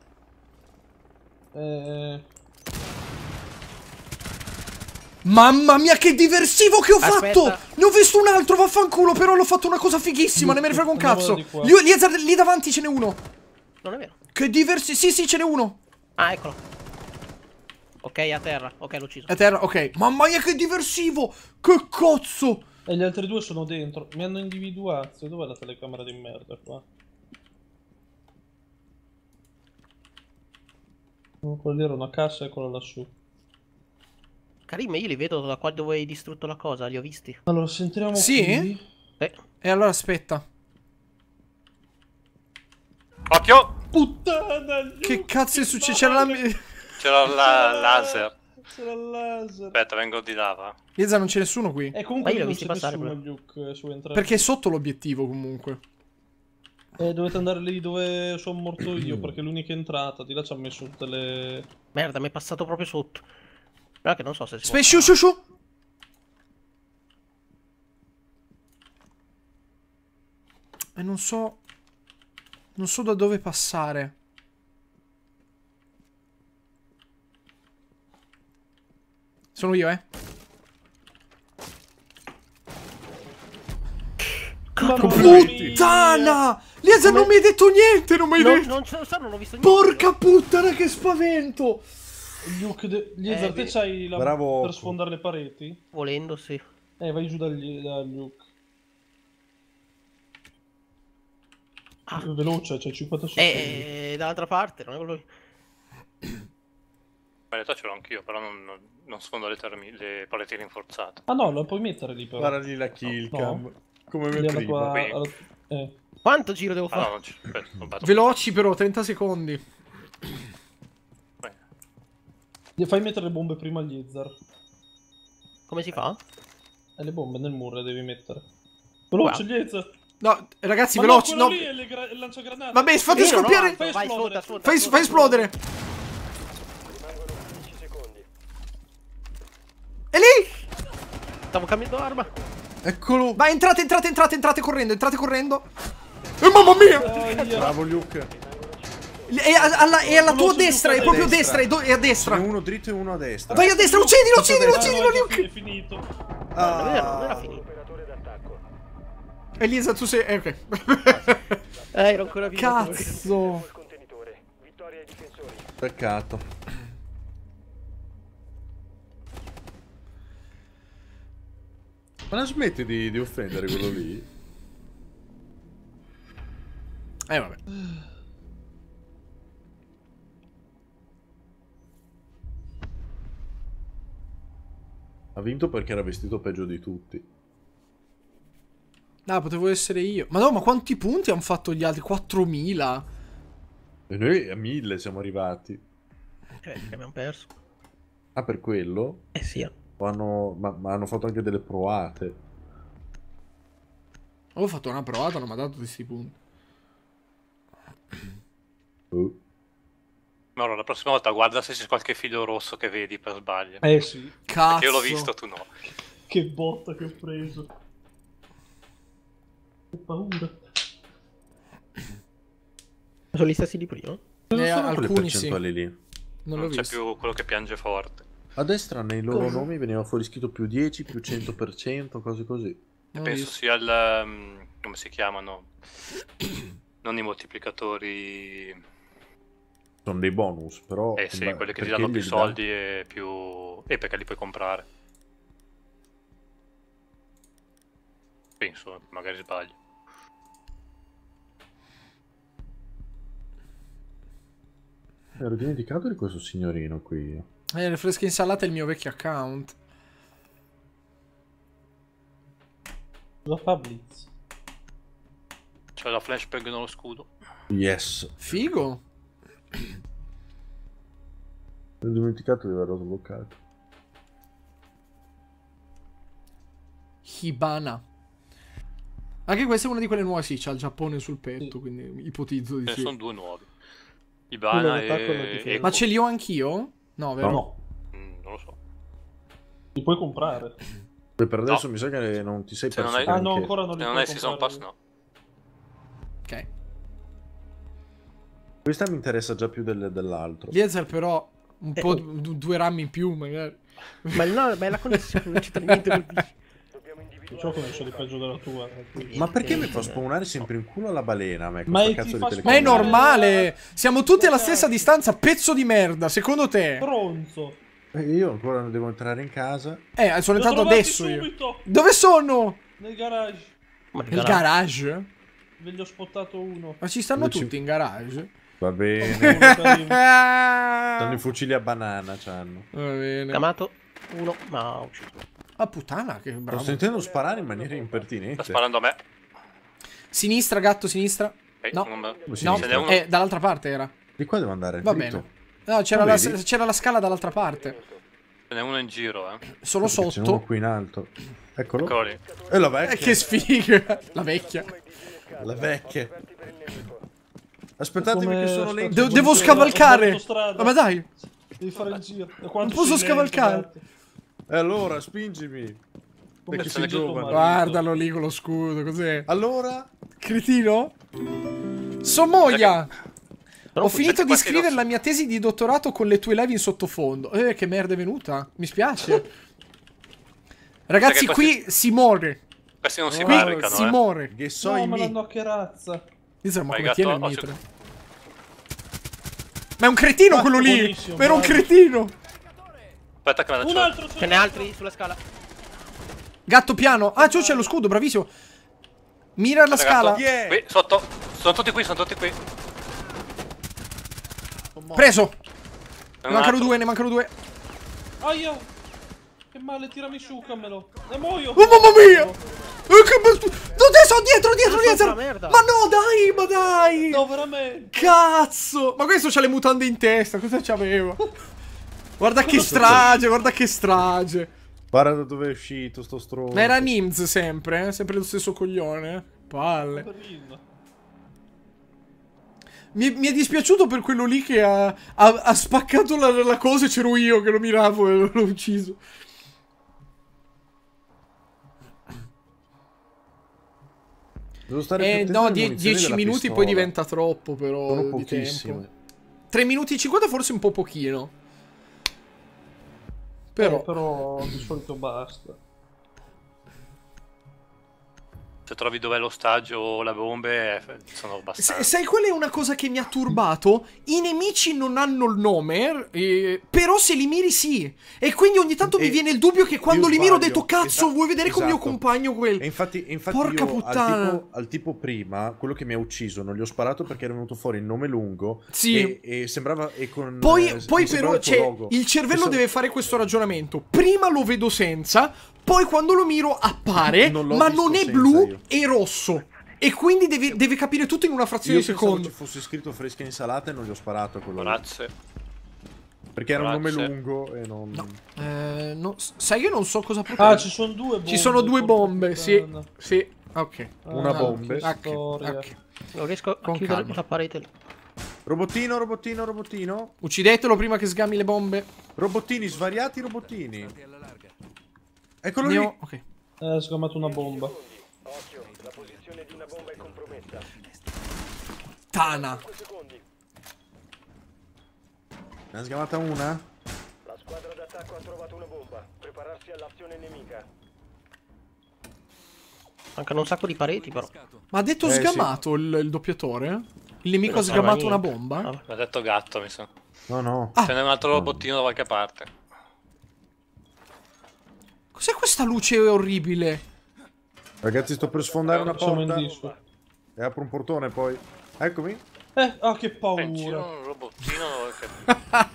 Eh... Mamma mia che diversivo che ho Aspetta. fatto Ne ho visto un altro vaffanculo Però l'ho fatto una cosa fighissima Ne me ne frega un cazzo lì, lì, lì, davanti ce n'è uno Non è vero Che diversivo Sì sì ce n'è uno Ah eccolo Ok a terra Ok l'ho ucciso A terra ok Mamma mia che diversivo Che cozzo E gli altri due sono dentro Mi hanno individuato Dov'è la telecamera di merda qua Quello mm, era una cassa e quella lassù. Karim, io li vedo da qua dove hai distrutto la cosa, li ho visti. Allora, sentiamo Sì? Quindi... Eh. E allora aspetta. Occhio! Puttana! che cazzo è successo? C'era la... C'era la laser. C'era il laser. Aspetta, vengo di lava. Iezza, non c'è nessuno qui. E eh, comunque Ma io non c'è nessuno, Luke, eh, Perché è sotto l'obiettivo, comunque. Eh, dovete andare lì dove sono morto io, perché è l'unica entrata. Di là ci ha messo tutte le... Merda, mi è passato proprio sotto. Però che non so se si Spe può... Shu, shu, shu! E non so... Non so da dove passare. Sono io, eh. Ma puttana! Liesa non mi hai detto niente, non mi hai no, detto! Non ce non ho visto niente. Porca io. puttana, che spavento! Luke, de... Liesa, eh, te c'hai la... Bravo. per sfondare le pareti? Volendo, sì. Eh, vai giù da, da Luke. Ah. È veloce, c'è cioè 50 secondi. Eh, dall'altra parte, non è quello... In realtà ce l'ho anch'io, però non, non, non sfondo le, le, paletine rinforzate. Ah no, lo puoi mettere lì però. Guarda lì la kill No. Come me prima. Qua... Eh. Quanto giro devo fare? Allora, non... Beh, Veloci però, 30 secondi. Beh. Fai mettere le bombe prima agli Izzar. Come si fa? E eh, le bombe nel muro le devi mettere. Veloce gli Izzar. No, ragazzi, Ma veloci. No, no. Lì è le gra- lanciagranate. Vabbè, fate scoppiare. No, fai, fai esplodere. Sfrutta, sfrutta, fai, sfrutta, fai esplodere. Rimangono 15 secondi. È lì. Stavo cambiando arma. Eccolo. Vai, entrate, entrate, entrate, entrate correndo, entrate correndo. Eh, mamma mia! Oh, Bravo, Luke. E alla, è alla tua destra, è proprio destra, destra è, è, a destra. uno dritto e uno a destra. Vai a destra, uccidilo, uccidilo, uccidilo, Luke. È finito. Ah. Non era, non era finito. Elisa, tu sei... Eh, ok. eh, ero ancora vivo. Cazzo. Peccato. Ma la smetti di, di offendere quello lì? Eh vabbè. Ha vinto perché era vestito peggio di tutti. Ah, potevo essere io. Ma no, ma quanti punti hanno fatto gli altri? 4000. E noi a 1000 siamo arrivati. Eh, abbiamo perso. Ah, per quello? Eh sì. Fanno, ma, ma, hanno fatto anche delle proate. Ho fatto una provata, non mi ha dato questi punti. Uh. Allora, la prossima volta guarda se c'è qualche filo rosso che vedi per sbaglio. Eh sì. Cazzo. Perché io l'ho visto, tu no. Che botta che ho preso. Ho paura. Sono gli stessi di prima? Eh, sono alcuni sì. lì. Non, non c'è più quello che piange forte. A destra nei loro Cosa? nomi veniva fuori scritto più 10, più 100%, cose così. No, penso sia al... Um, ehm, come si chiamano? non i moltiplicatori... Sono dei bonus, però... Eh sì, quelli che ti danno più soldi dà... e più... E perché li puoi comprare. Penso, magari sbaglio. Ero dimenticato di questo signorino qui. Eh, le fresche insalate è il mio vecchio account. Lo fa Blitz. C'è la flashbang nello scudo. Yes. Figo. Ho dimenticato di averlo sbloccato. Hibana. Anche questa è una di quelle nuove, sì, c'ha il Giappone sul petto, quindi ipotizzo di eh, sì. sono due nuovi. Ibana e... e... Ma ce li ho anch'io? No, vero? No. Mm, non lo so. Li puoi comprare. Beh, per adesso no. mi sa che non ti sei perso. se perso. Hai... Ah, no, ancora non li Se non hai Season Pass, no. Ok. Questa mi interessa già più del, dell'altro. Liezer, però, un eh, po' oh. due rami in più, magari. Ma no, ma è la connessione, non c'entra niente col Questo gioco ne di peggio della tua. Eh, ma perché mi fa spawnare sempre in culo la balena? Ma, ma, ma è normale! Siamo tutti alla stessa distanza, pezzo di merda, secondo te? Bronzo. Eh, io ancora non devo entrare in casa. Eh, sono entrato adesso subito. io. Dove sono? Nel garage. Ma nel garage? garage? Ve ne ho spottato uno. Ma ci stanno Dove tutti ci... in garage? Va bene. Stanno i fucili a banana, c'hanno. Va bene. Camato culo, ma ha ucciso. Ah puttana, che bravo. Sto sentendo sparare in maniera impertinente. Sta sparando a me. Sinistra, gatto, sinistra. Eh, no, me... no. no. Eh, dall'altra parte era. Di qua devo andare. Va dritto. bene. No, c'era la, la, scala dall'altra parte. Ce n'è uno in giro, eh. Solo Perché sotto. C'è uno qui in alto. Eccolo. Eccolo E la vecchia. Eh, che sfiga. La vecchia. La vecchia. Aspettatemi Come... che sono lento. De devo scavalcare. Ma dai. Devi fare il giro. Quanto non posso scavalcare. Lento, e allora, spingimi. Perché sei giovane. Guardalo lì con lo scudo, cos'è? Allora? Cretino? Sommoia! Ho finito di scrivere la mia tesi di dottorato con le tue live in sottofondo. Eh, che merda è venuta. Mi spiace. Ragazzi, qui si muore. Questi non si oh, barricano, Si eh. muore. Che so no, ma mi. No, che razza. Dizer, ma come tiene il mitra? Ma è un cretino quello lì! Ma era un cretino! Aspetta che me Un altro Ce n'è altri sulla scala. Gatto piano. Ah, c'è lo scudo, bravissimo. Mira la scala. Yeah. Qui, sotto. Sono tutti qui, sono tutti qui. Preso. Ne mancano due, ne mancano due. Aia. Ah, che male, tirami su, cammelo. Ne muoio. Oh, mamma mia. Eh, che bel... Dove sono? Dietro, dietro, dietro. Ma no, dai, ma dai. No, veramente. Cazzo. Ma questo c'ha le mutande in testa. Cosa c'aveva? Guarda che strage, guarda che strage. Guarda da dove è uscito sto stronzo. Ma era Nims sempre, eh? sempre lo stesso coglione. Eh? Palle. Mi, mi, è dispiaciuto per quello lì che ha, ha, ha spaccato la, la cosa e c'ero io che lo miravo e l'ho ucciso. Devo stare eh, no, 10 minuti pistola. poi diventa troppo però. Sono pochissimi. 3 minuti e 50 forse un po' pochino. Però... Eh, però di solito basta se trovi dov'è l'ostaggio o la bomba, eh, sono abbastanza. Sai, quella è una cosa che mi ha turbato? I nemici non hanno il nome, eh, però se li miri sì. E quindi ogni tanto e mi viene il dubbio che quando li miro ho detto cazzo, esatto, vuoi vedere esatto. come mio esatto. compagno quel. E infatti, infatti Porca puttana. Al tipo, al tipo, prima, quello che mi ha ucciso, non gli ho sparato perché era venuto fuori il nome lungo. Sì. E, e sembrava. E con, poi, eh, poi però, cioè, il cervello esatto. deve fare questo ragionamento. Prima lo vedo senza, poi quando lo miro appare, non ma non è senza, blu, rosso. È rosso. E quindi devi, devi, capire tutto in una frazione di secondo. Se ci fosse scritto fresca insalata e non gli ho sparato quello. Grazie. Perché era un nome lungo e non. No. Eh, no. Sai, io non so cosa ah, potrebbe. Ah, ci sono due bombe. Ci sono due bombe, sì. Sì. Ok. Ah, una ah, bomba. Okay. Okay. Non riesco a chiudere calma. la parete. Robottino, robottino, robottino. Uccidetelo prima che sgami le bombe. Robottini, svariati robottini. Eccolo ne lì. Ho... Ok. Eh, sgamato una bomba. Occhio, la posizione di una bomba è compromessa. Tana. Ne ha sgamata una? La squadra d'attacco ha trovato una bomba. Prepararsi all'azione nemica. Mancano un sacco di pareti però. Ma ha detto eh, sgamato sì. il, il, doppiatore? Il nemico ha sgamato una bomba? No, ha detto gatto, mi sa. So. No, no. Ah. C'è un altro robottino da qualche parte. Cos'è questa luce orribile? Ragazzi sto per sfondare una porta E apro un portone poi Eccomi Eh, oh che paura Pensino, eh, un robottino non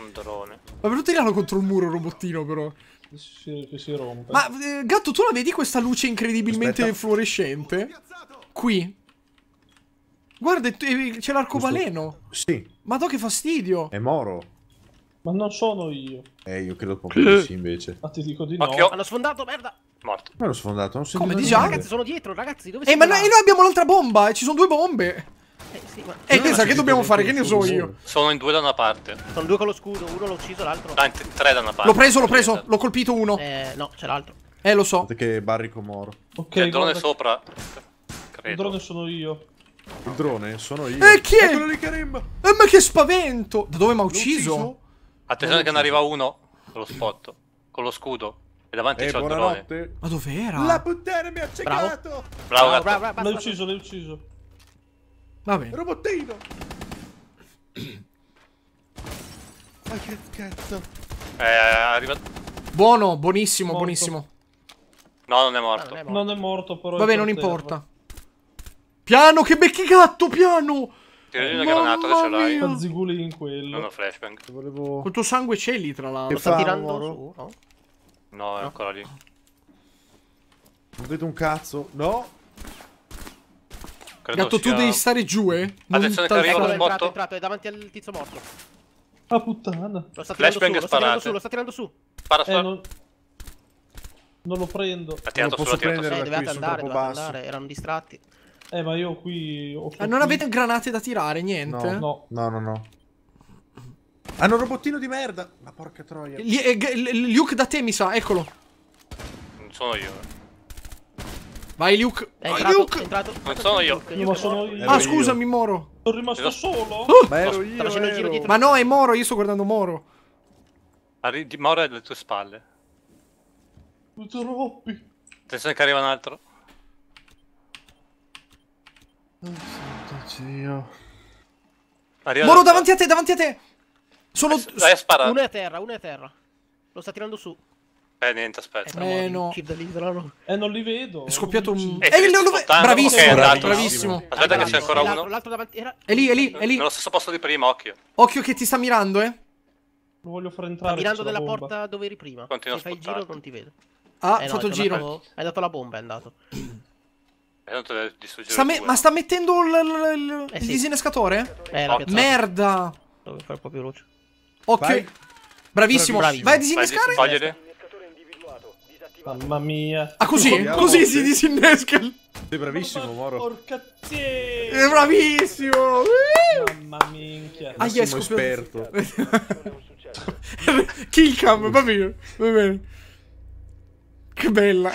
Un drone Ma per non tirarlo contro il muro il robottino però si, si rompe Ma eh, gatto tu la vedi questa luce incredibilmente Aspetta. fluorescente? Qui Guarda eh, c'è l'arcobaleno Sì Madò che fastidio È Moro ma non sono io. Eh, io credo proprio di sì, invece. Ma ah, ti dico di no. Occhio. Hanno sfondato, merda! Morto. Ma l'ho sfondato, non sentito Come dici? Ragazzi, sono dietro, ragazzi, dove Eh, ma no, noi abbiamo l'altra bomba, e eh, ci sono due bombe. Eh, sì, ma... E pensa, che dobbiamo fare? Che ne so io? Sono in due da una parte. Sono due con lo scudo, uno l'ho ucciso, l'altro. No, ah, in tre da una parte. L'ho preso, l'ho preso, l'ho colpito uno. Eh, no, c'è l'altro. Eh, lo so. Che barrico moro. Ok. Il drone sopra. Credo. Il drone sono io. Il drone sono io. eh, chi è? Eh, ma che spavento! Da dove mi ha ucciso? ucciso? Attenzione che ne arriva uno. Con Lo spot. Con lo scudo. E davanti eh, c'è il drone. Ma dov'era? La puttana mi ha accecato! Bravo, bravo, bravo, bravo, bravo L'hai ucciso, l'hai ucciso. Va bene. Robottino! Ma che cazzo? Eh, arriva... Buono, buonissimo, morto. buonissimo. No, non è morto. No, non è morto, però. Vabbè, non importa. Piano, che becchi gatto, piano! Tiro una granata, ce l'hai. Tanziguli in quello. Non ho flashbang. Volevo... tuo sangue c'è lì, tra l'altro? Sta tirando su, no? No, è no. ancora lì. Non vedo un cazzo. No. Credo Gatto, sia... tu devi stare giù, eh. Non Attenzione che arriva lo morto. È entrato, è davanti al tizio morto. Ah, puttana. Lo sta Flashbang su, sparato. Lo sta tirando su, lo sta tirando su. Spara, eh, spara. Eh, non... non... lo prendo. Ha tirato non lo posso sulla, prendere eh, dovevate andare, dovevate andare, erano distratti. Eh, ma io qui... Ho ah, non avete granate da tirare, niente? No, no, no, no. no. Hanno un robottino di merda. Ma porca troia. Eh, l Luke da te mi sa, eccolo. Non sono io. Eh. Vai Luke. È entrato, Luke. entrato. Non sono io. Luke, Luke. Sono io. Ah scusami Moro. Sono rimasto ero... solo. Ma ero io. Ero. Ma no è Moro, io sto guardando Moro. Moro è alle tue spalle. Non troppi. Attenzione che arriva un altro. Oh santo Dio. Arriva Moro davanti a te, davanti a te! Sono Dai, spara. Una è a terra, uno è a terra. Lo sta tirando su. Eh, niente, aspetta. Eh, no. Eh, non li vedo. È scoppiato un. Eh, eh lo... Bravissimo, okay, bravissimo. bravissimo. Aspetta, che c'è ancora uno. L'altro davanti. Era... È lì, è lì, è lì. Nello stesso posto di prima, occhio. Occhio che ti sta mirando, eh. Lo voglio far entrare. Sta mirando della porta dove eri prima. Continua Se fai il giro, non ti vedo. Ah, eh, no, fatto il giro. Dato... Hai dato la bomba, è andato. Eh, sta me... ma sta mettendo il, il, il, eh, sì. il disinnescatore? Eh, Merda! Devo fare un po' più veloce. Ok. Vai. Bravissimo. Bravissimo. Vai a disinnescare. Togliere. Mamma mia. Ah, così? Vogliamo, così sì. si disinnesca. Sei bravissimo, Moro. Porca È bravissimo. Mamma minchia. Ah, yes, esperto. Kill cam, va bene. Va bene. Che bella.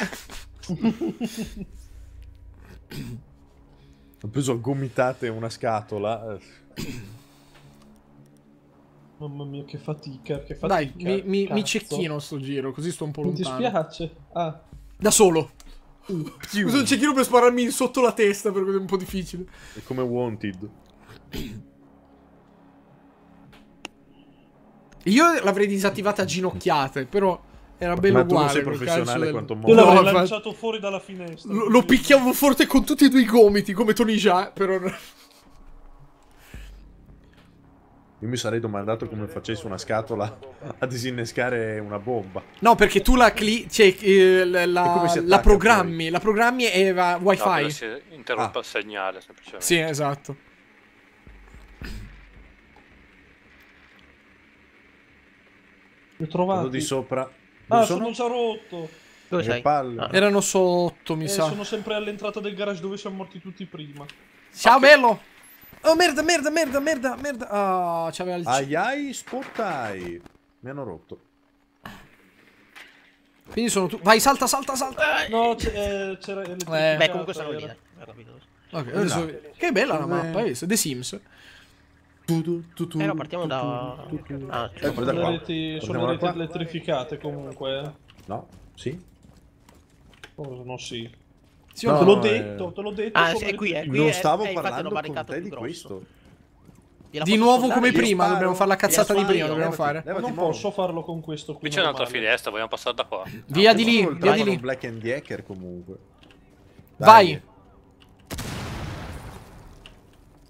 Ho preso gomitate una scatola. Mamma mia, che fatica, che fatica. Dai, mi, mi, mi cecchino sto giro, così sto un po' lontano. Mi dispiace. Ah. Da solo. Uh, Uso un cecchino per spararmi sotto la testa, perché è un po' difficile. È come Wanted. Io l'avrei disattivata a ginocchiate, però era bello Ma uguale. Ma sei professionale quanto del... Io l'avrei no, lanciato fuori dalla finestra. Lo, lo picchiavo forte con tutti e due i gomiti, come Tony Jaa, però... Io mi sarei domandato come facessi una scatola a disinnescare una bomba. No, perché tu la cli... Cioè, eh, la, attacca, la, programmi, la programmi e va wifi. No, si interrompa ah. il segnale, semplicemente. Sì, esatto. L'ho trovato. Quello di sopra. Ah, dove ah, sono, sono già rotto. Dove sei? Palle. Ah. Erano sotto, mi eh, sa. Sono sempre all'entrata del garage dove siamo morti tutti prima. Ciao, okay. bello! Oh merda, merda, merda, merda, merda. Ah, oh, c'aveva il... Ai ai, spottai. Mi hanno rotto. Quindi sono tu... Vai, salta, salta, salta. No, eh, c'era... Eh, eh. Beh, comunque sono lì. Okay, adesso... Che bella la mappa, è The Sims. Tu, tu, tu, eh no, partiamo da... Ah, ecco, cioè, sono, da reti, sono reti elettrificate comunque. Eh. No, sì. Oh, no, sì. Sì, no, te l'ho eh. detto, te l'ho detto. Ah, è qui, è qui. Non eh. stavo è, eh, parlando con te di questo. Di nuovo come prima, sparo, dobbiamo fare la cazzata di prima, dobbiamo fare. non posso farlo con questo qui. Qui c'è un'altra finestra, vogliamo passare da qua. Via di lì, via di lì. Black and Hacker comunque. Vai.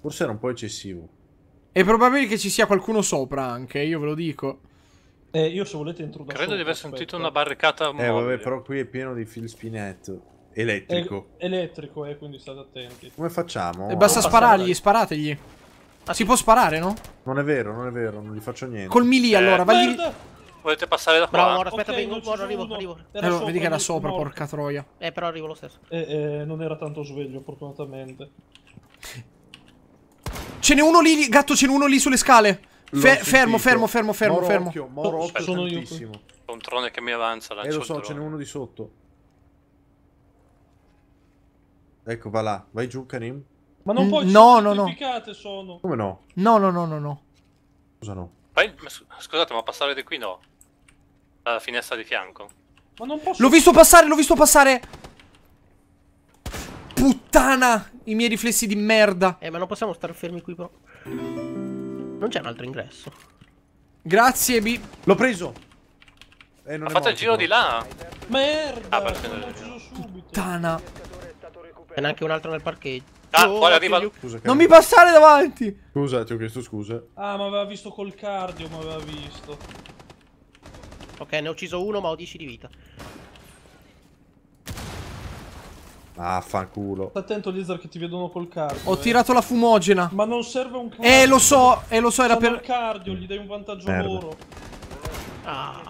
Forse era un po' eccessivo. È probabile che ci sia qualcuno sopra anche, io ve lo dico. Eh, io se volete entro da Credo sopra, di aver aspetta. sentito una barricata Eh, vabbè, però qui è pieno di fil spinetto. Elettrico. El elettrico, eh, quindi state attenti. Come facciamo? E basta sparargli, sparategli. Ah, si può sparare, no? Non è vero, non è vero, non gli faccio niente. Col melee eh, allora, vai lì. Volete passare da qua? No, allora, aspetta, okay, vengo, qua, arrivo, arrivo. Era allora, eh, vedi che era sopra, morto. porca troia. Eh, però arrivo lo stesso. Eh, eh, non era tanto sveglio, fortunatamente. Ce n'è uno lì, gatto, ce n'è uno lì sulle scale. Fe fermo, fermo, fermo, fermo, moro fermo. Occhio, moro occhio sono tantissimo. io. Un trone che mi avanza, eh, lancio Eh, lo so, ce n'è uno di sotto. Ecco, va là. Vai giù, Karim. Ma non puoi... No, no, no. sono. Come no? No, no, no, no, no. Scusa, no. Scusate, ma passare di qui no. Dalla finestra di fianco. Ma non posso... L'ho visto passare, l'ho visto passare! Puttana! I miei riflessi di merda. Eh, ma non possiamo stare fermi qui, però. Non c'è un altro ingresso. Grazie, B. L'ho preso. Eh, non ha fatto morto, il giro però. di là. Merda! Ah, l'ho subito. Puttana. Ce neanche un altro nel parcheggio. Ah, oh, arriva... Scusa, non mi passare davanti! Scusa, ti ho chiesto scusa. Ah, ma aveva visto col cardio, ma aveva visto. Ok, ne ho ucciso uno, ma ho 10 di vita. Ah, fanculo. Sta attento, Lizard, che ti vedono col cardio. Ho eh. tirato la fumogena. Ma non serve un eh, cardio. Eh, lo so, eh, lo so, era Sono per... il cardio, gli dai un vantaggio Merda. loro. Ah,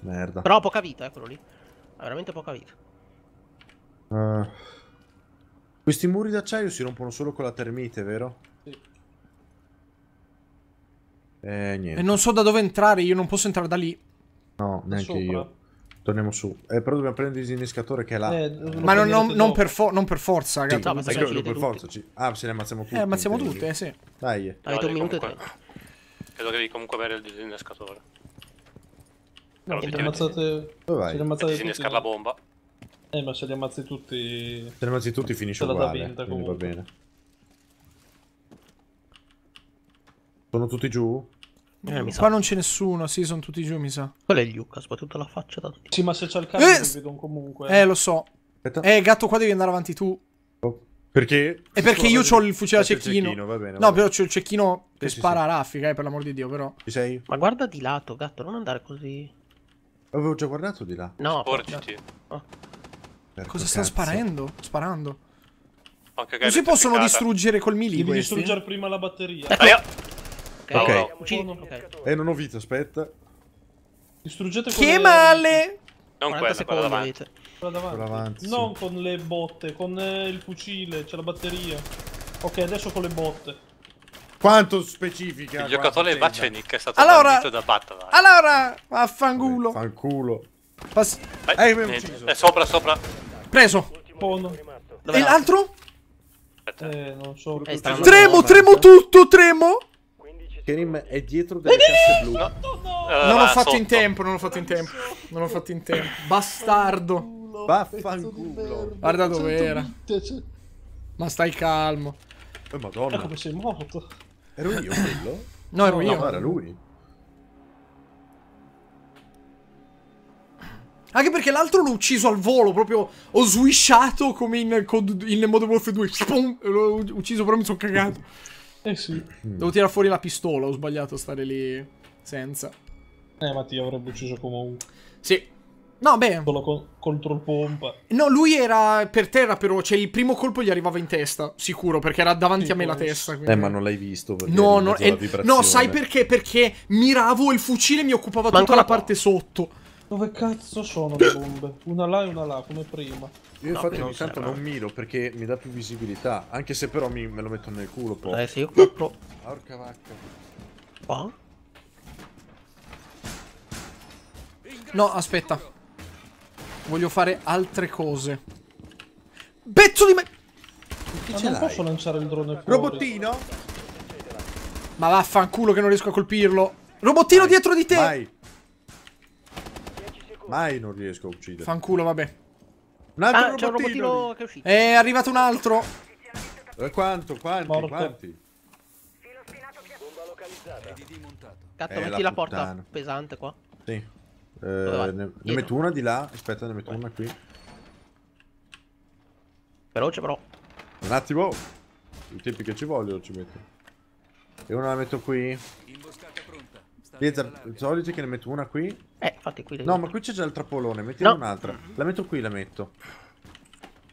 Merda. Però ho poca vita, eh, quello lì. Ha veramente poca vita. Uh, questi muri d'acciaio si rompono solo con la termite, vero? Sì. Eh, niente. E non so da dove entrare, io non posso entrare da lì. No, neanche Sopra. io. Torniamo su. Eh, però dobbiamo prendere il disinnescatore che è là. Eh, eh ma non, non, non per, for non per forza, sì, ragazzi. No, ecco, per forza. Ci... Ah, se ne ammazziamo tutte. Eh, ammazziamo tutte, eh, sì. Dai. Avete allora, tu minuto comunque... Credo che devi comunque avere il disinnescatore. No, se ne ammazzate... Dove vai? Se ne ammazzate tutti. la bomba. Eh, ma se li ammazzi tutti... Se li ammazzi tutti finisce uguale, vinta, quindi comunque. va bene. Sono tutti giù? Eh, qua sa. non c'è nessuno, sì, sono tutti giù, mi sa. Quello è Luca, sbattuto la faccia da... Sì, ma se c'è il cane eh! lo comunque. Eh, lo so. Aspetta. Eh, gatto, qua devi andare avanti tu. Oh. Perché? È perché io ho il fucile a cecchino. cecchino va bene, va no, bene. però c'è il cecchino che spara sì, a raffica, eh, per l'amor di Dio, però. Ci sei? Ma guarda di lato, gatto, non andare così. Avevo già guardato di là. No. Portiti. Oh. Ah. Cosa stanno sta sparando? Sparando. non si possono distruggere col melee Devi questi? distruggere prima la batteria. Ecco. Ok. okay. okay. Eh, non ho vita, aspetta. Distruggete con Che le... male! Non questa, quella davanti. Quella davanti. Quella davanti sì. Non con le botte, con eh, il fucile, c'è la batteria. Ok, adesso con le botte. Quanto specifica? Il giocatore Bacenic è stato allora, da Batman. Allora, vaffanculo. Vaffanculo. Pass eh, eh, è eh, sopra, sopra. Preso. Pono. E l'altro? Eh, non so. Eh, tremo, tremo tutto, tremo. Kerim è dietro delle casse blu. Eh, non ho fatto in tempo, non ho fatto in tempo. Non ho fatto in tempo. Bastardo. Vaffanculo. Guarda dove era. Cioè. Ma stai calmo. Oh, madonna. Ecco, sei morto. Ero io quello? No, ero no, io. No, era lui. Anche perché l'altro l'ho ucciso al volo, proprio ho swishato come in, in Modern Warfare 2. Spum, l'ho ucciso, però mi sono cagato. Eh sì. Devo tirare fuori la pistola, ho sbagliato a stare lì senza. Eh, ma ti avrebbe ucciso comunque. Sì. No, beh. Solo con, contro il pompa. No, lui era per terra, però. Cioè, il primo colpo gli arrivava in testa, sicuro, perché era davanti sì, a me la testa. Eh, quindi... Eh, ma non l'hai visto. No, no, eh, no, sai perché? Perché miravo il fucile mi occupava ma tutta la parte sotto. Dove cazzo sono le bombe? Una là e una là, come prima. Io no, infatti ogni tanto non miro perché mi dà più visibilità, anche se però mi, me lo metto nel culo poi. Dai, eh se io compro... Porca vacca. Qua? No, aspetta. Voglio fare altre cose. Pezzo di me... Ma non posso lanciare il drone fuori. Robottino? Ma vaffanculo che non riesco a colpirlo. Robottino vai, dietro di te! Vai. Mai non riesco a uccidere. Fanculo, vabbè. Un altro ah, robottino, un robottino è, è arrivato un altro. Eh, quanto? Quanti? Morto. Quanti? Catto, eh, metti la, la porta pesante qua. Sì. Eh, ne, ne, metto una di là. Aspetta, ne metto Vai. una qui. Veloce però. Un attimo. I tempi che ci vogliono ci metto. E una la metto qui. Imboscata Lizard, Zolice che ne metto una qui. Eh, fate qui. No, ma qui c'è già il trappolone, metti no. un'altra. La metto qui, la metto.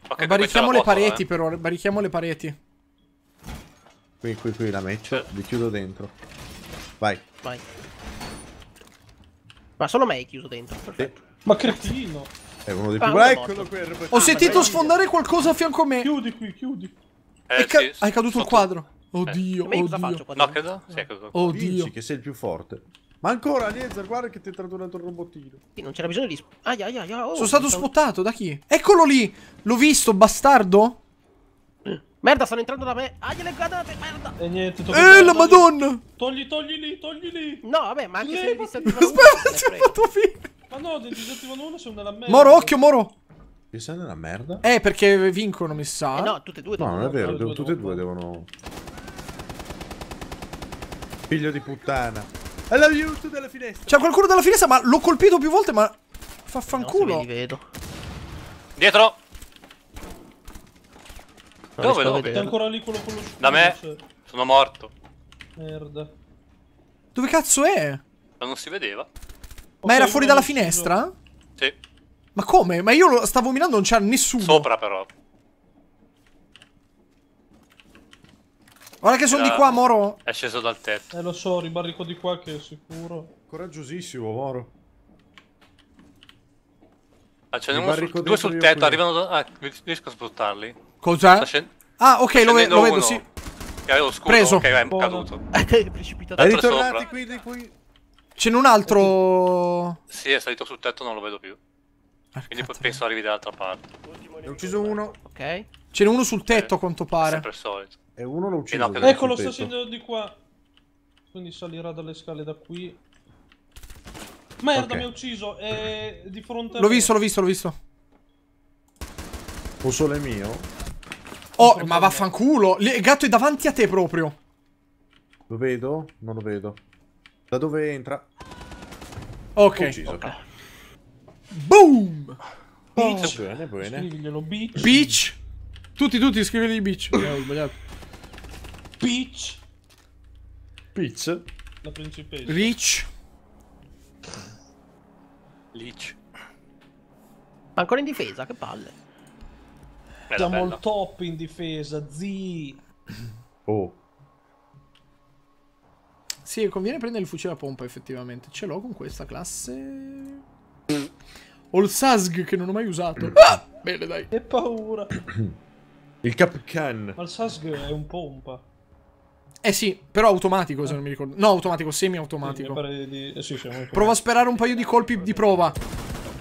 Okay, barichiamo le foto, pareti eh. però, barichiamo le pareti. Qui, qui, qui, la metto, li chiudo dentro. Vai. Vai. Ma solo me è chiuso dentro, perfetto. Sì. Ma cretino. È uno dei ah, più... Ah, Ho sentito sfondare qualcosa a fianco a me. Chiudi qui, chiudi. Eh, ca sì, hai caduto il quadro. Oddio, eh. oddio. Faccio, no, credo. Sì, credo. Oddio. Dici che sei il più forte. Ma ancora, Liezer, guarda che ti è tradonato il robottino. Sì, non c'era bisogno di... Aia, aia, aia. Oh, Sono stato stavo... spottato, da chi? Eccolo lì! L'ho visto, bastardo! Merda, stanno entrando da me. Aia, le granate, merda. E niente, eh, togli, Eh, la togli, togli lì, Togli, lì! No, vabbè, ma anche Levati. se ne disattivano Aspetta, si è fatto finta. Ma no, ne disattivano uno, sono nella merda. Moro, occhio, Moro. Che sei nella merda? Eh, perché vincono, mi sa. Eh no, tutte e due. devono... No, non è vero, tutte e due devono... Figlio di puttana. I love you too finestra. C'è qualcuno dalla finestra, ma l'ho colpito più volte, ma... Fa fanculo. No, vedo. Dietro. Non Dove lo vedo? ancora lì quello con lo Da me? Sono morto. Merda. Dove cazzo è? Ma non si vedeva. Ma okay, era fuori dalla finestra? Sì. Ma come? Ma io lo stavo mirando, non c'era nessuno. Sopra però. Guarda che sono di qua, eh, Moro. È sceso dal tetto. Eh, lo so, ribarrico di qua che è sicuro. Coraggiosissimo, Moro. Ah, ce n'è uno sul, due sul tetto, arrivano da... Ah, riesco a sfruttarli. Cos'è? Scend... Ah, ok, lo, ve lo vedo, sì. avevo scudo, Preso. ok, è caduto. è precipitato. ritornati qui, di qui. Ce n'è un altro... Sì, è salito sul tetto, non lo vedo più. Arcata. Quindi penso arrivi dall'altra parte. Ne ho ucciso uno. Ok. Ce n'è uno sul eh, tetto, a quanto pare. Sempre solito. E uno lo uccide. No, ecco lo sto sedendo di qua. Quindi salirà dalle scale da qui. Merda, okay. mi ha ucciso. È di fronte L'ho visto, l'ho visto, l'ho visto. O solo è mio. Oh, ma vaffanculo. Il gatto è davanti a te proprio. Lo vedo? Non lo vedo. Da dove entra? Ok. Ucciso, okay. Boom! Beach. Oh, bene, bene. Scriviglielo, beach. Beach. Tutti, tutti, scrivili beach. ho sbagliato. Peach. Peach. La principessa. Rich. Leech. Ancora in difesa, che palle. Bella, Siamo bella. il top in difesa, zii Oh. Sì, conviene prendere il fucile a pompa, effettivamente. Ce l'ho con questa classe. Ho il Sasg che non ho mai usato. Mm. Ah! Bene, dai. Che paura. il Capcan. Ma il Sasg è un pompa. Eh sì, però automatico se eh. non mi ricordo. No, automatico, semi-automatico. Eh, sì, sì, sì, Provo a sperare un paio di colpi di prova.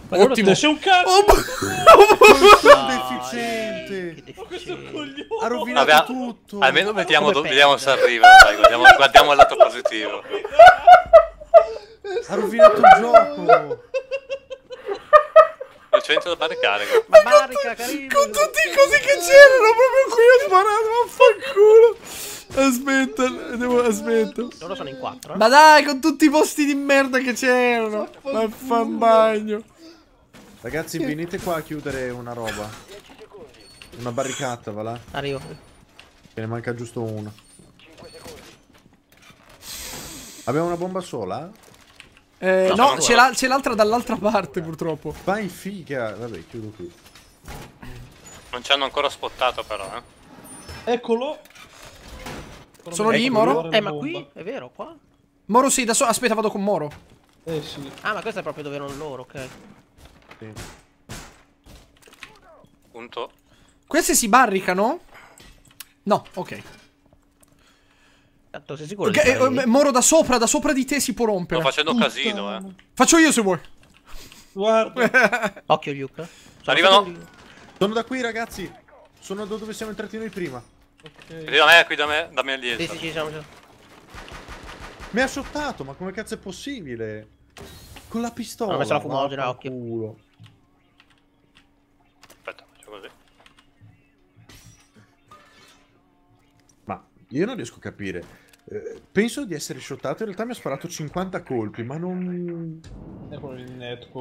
Ottimo. Sei un cazzo. Oh, deficiente. Ma questo coglione. Ha rovinato Vabbè, tutto. Almeno vediamo, do, vediamo se arriva. Dai, guardiamo, guardiamo il lato positivo. ha rovinato il gioco. al centro da barricare. Ma Marica, carino. Con tutti i cosi che c'erano, proprio qui ho sparato, vaffanculo. Aspetta, devo, aspetta. Loro sono in quattro. Eh. Ma dai, con tutti i posti di merda che c'erano. Ma fa bagno. Ragazzi, venite qua a chiudere una roba. Una barricata, va là. Arrivo. Che ne manca giusto uno. Abbiamo una bomba sola? Eh, no, no c'è, l'altra dall'altra parte purtroppo. Vai figa. Vabbè, chiudo qui. Non ci hanno ancora spottato però, eh. Eccolo. Sono, lì, Moro? Eh, ma qui? È vero, qua? Moro sì, da solo. Aspetta, vado con Moro. Eh sì. Ah, ma questo è proprio dove erano loro, ok. Sì. Punto. Queste si barricano? No, ok. Tanto sei sicuro okay, eh, Moro da sopra, da sopra di te si può rompere. Sto facendo Puttana. casino, eh. Faccio io se vuoi. Guarda. Occhio, Luke. Sono Arrivano. Sono da qui, ragazzi. Sono da dove siamo entrati noi prima. Okay. Qui da me, qui da me, da me lì. Sì, sì, sì, siamo, siamo. Mi ha shottato, ma come cazzo è possibile? Con la pistola. Ho se la fumo fumogena, occhio. Culo. Aspetta, faccio così. Ma io non riesco a capire. Eh, penso di essere shottato. In realtà mi ha sparato 50 colpi, ma non.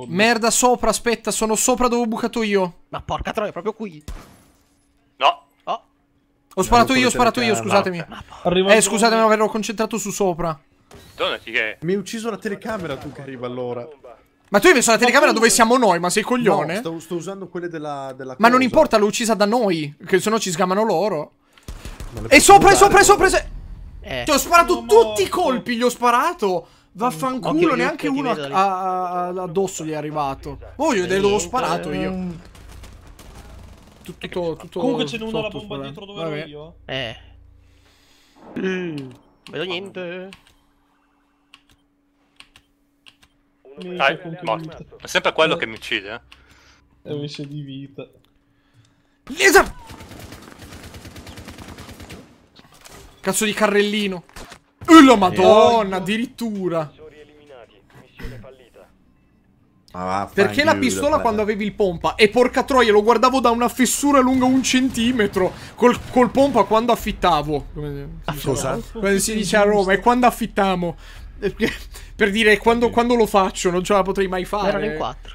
Merda, sopra, aspetta, sono sopra dove ho bucato io. Ma porca troia, proprio qui. No. Oh. Ho sparato io, ho sparato io, scusatemi. Ah, eh, scusatemi, ma ero concentrato su sopra. Mi hai ucciso la telecamera tu che arriva allora. Ma tu hai messo la telecamera dove siamo noi, ma sei coglione? No, sto, sto usando quelle della, della Ma non importa, l'ho uccisa da noi, che se no ci sgamano loro. E sopra, usare, sopra, sopra, sopra. Eh, Ti ho sparato tutti i colpi, gli ho sparato. Vaffanculo, neanche occhio, uno addosso gli è arrivato. Oh, io devo sparato io. Tutto, tutto, tutto Comunque ce n'è uno alla bomba dietro dove Vabbè. ero io. Eh. Mm, vedo niente. Dai, morto. È sempre quello che mi uccide. Eh? È un di vita. Esatto! Cazzo di carrellino. Oh, la madonna, addirittura. Ah, Perché la pistola quando avevi il pompa? E porca troia, lo guardavo da una fessura lunga un centimetro. Col, col pompa quando affittavo. Come, si Cosa? Quando si dice a Roma, e quando affittamo. per dire, quando, quando, lo faccio, non ce la potrei mai fare. Erano in quattro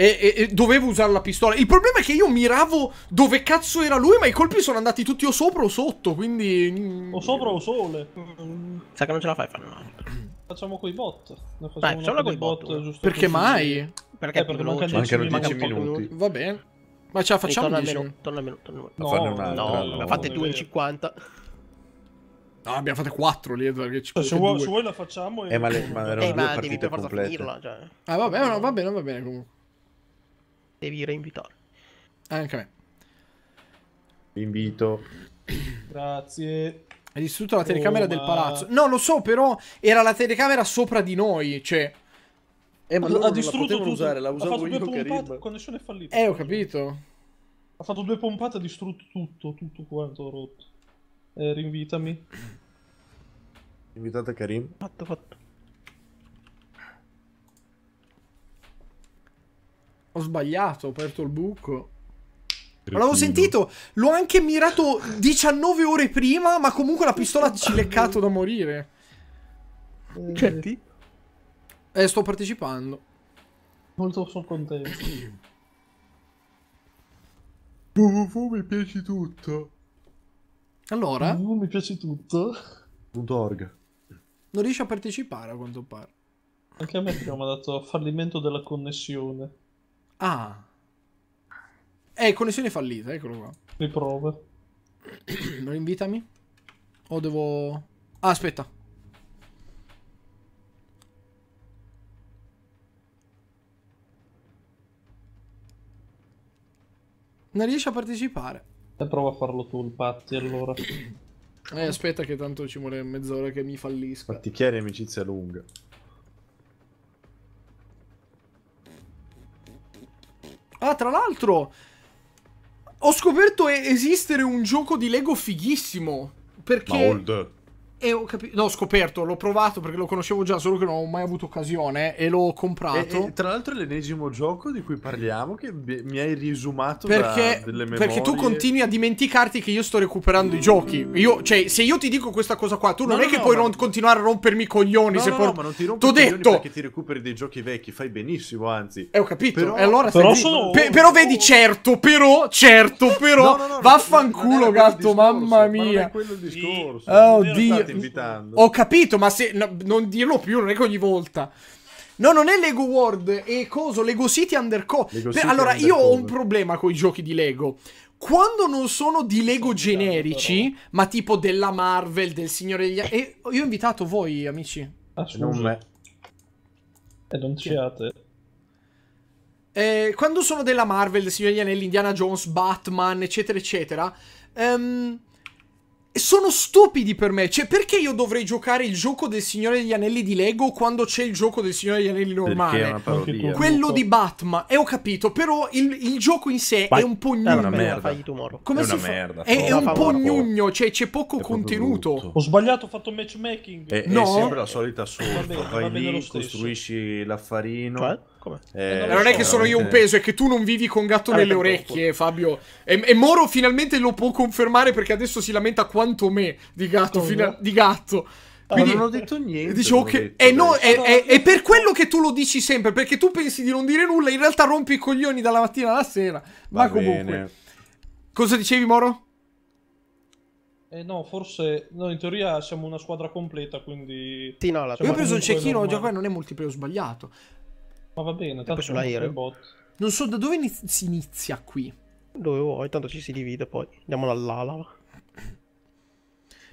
e, e, dovevo usare la pistola. Il problema è che io miravo dove cazzo era lui, ma i colpi sono andati tutti o sopra o sotto, quindi... O sopra o sole. Mm, sa che non ce la fai a fare un'altra. Facciamo coi bot. Dai, facciamola coi bot. bot perché così. mai? Perché, eh, perché mancano, mancano 10 minuti. Va bene. Ma ce la facciamo torna almeno, torna almeno, torna almeno. No, no, no, no, fate 2 in 50. No, abbiamo fatto 4 lì, Edward. se, vuoi, se vuoi la facciamo. Eh, e... Eh, ma, le, ma erano eh, due ma partite complete. Finirla, cioè. Ah, va bene, va bene, va bene comunque devi reinvitare. Eh, anche me. Invito. Grazie. Hai distrutto la telecamera oh, del palazzo. No, lo so, però era la telecamera sopra di noi, cioè... Eh, ma ha, ha distrutto la tutto. usare, la usavo io, Karim. Connessione è fallita. Eh, ho capito. Ha fatto due pompate ha distrutto tutto, tutto quanto rotto. Eh, rinvitami. Invitate Karim. Fatto, fatto. Ho sbagliato, ho aperto il buco. L'avevo sentito, l'ho anche mirato 19 ore prima, ma comunque la pistola ci leccato da morire. Certi? Cioè, eh, sto partecipando. Molto sono contento. www mi piace tutto. Allora? www mi piace tutto.org Non riesci a partecipare a quanto pare. Anche a me abbiamo dato fallimento della connessione. Ah. Eh, connessione fallita, eccolo qua. Riprova. non invitami. O devo... Ah, aspetta. Non riesci a partecipare. E prova a farlo tu il patti allora. Eh, aspetta che tanto ci vuole mezz'ora che mi fallisca. Fatti chiari amicizia lunga. Ah, tra l'altro, ho scoperto esistere un gioco di Lego fighissimo. Perché... Ma old. E ho capito, no, ho scoperto, l'ho provato perché lo conoscevo già, solo che non ho mai avuto occasione e l'ho comprato. E, e, tra l'altro è l'ennesimo gioco di cui parliamo che mi hai risumato perché, delle memorie. Perché tu continui a dimenticarti che io sto recuperando mm. i giochi. Io, cioè, se io ti dico questa cosa qua, tu no, non no, è che no, puoi non continuare a rompermi i coglioni. No, se no, por... no, ma non ti rompo i coglioni perché ti recuperi dei giochi vecchi, fai benissimo, anzi. E eh, ho capito, però, e allora però, sono... Pe però vedi, certo, però, certo, però, vaffanculo gatto, mamma mia. Non è quello il discorso. Oh, eh, Dio state invitando. Ho capito, ma se, no, non dirlo più, non è che ogni volta. No, non è Lego World, è coso, Lego City Undercover. allora, Undercover. io ho un problema con i giochi di Lego. Quando non sono di Lego generici, ma tipo della Marvel, del Signore degli... E io ho invitato voi, amici. Ah, Non me. E non ciate. Eh, eh, quando sono della Marvel, del Signore degli Anelli, Indiana Jones, Batman, eccetera, eccetera... Um, sono stupidi per me. Cioè, perché io dovrei giocare il gioco del Signore degli Anelli di Lego quando c'è il gioco del Signore degli Anelli normale? Quello di Batman. E eh, ho capito, però il, il, gioco in sé è un po' gnugno. È una merda. Come è una fa... merda. È, è un po' gnugno, cioè c'è poco contenuto. Ho sbagliato, ho fatto matchmaking. È, no. è sempre la solita sorta. Vai lì, costruisci l'affarino. Cioè? Eh, eh, non, è che sono io un peso, è che tu non vivi con gatto eh, nelle orecchie, Fabio. E, e, Moro finalmente lo può confermare perché adesso si lamenta quanto me di gatto. Oh, fina- di gatto. Ah, quindi, non ho detto niente. Dicevo che detto, è, no, è, è, è, per quello che tu lo dici sempre, perché tu pensi di non dire nulla, in realtà rompi i coglioni dalla mattina alla sera. Va ma comunque. Bene. Cosa dicevi, Moro? Eh no, forse no, in teoria siamo una squadra completa, quindi. Sì, no, la... Io ho preso il cecchino, già qua non è multiplayer sbagliato. Ma va bene, tanto sull'aereo. Non so da dove iniz si inizia qui. Dove vuoi, tanto ci si divide poi. Andiamo dall'ala.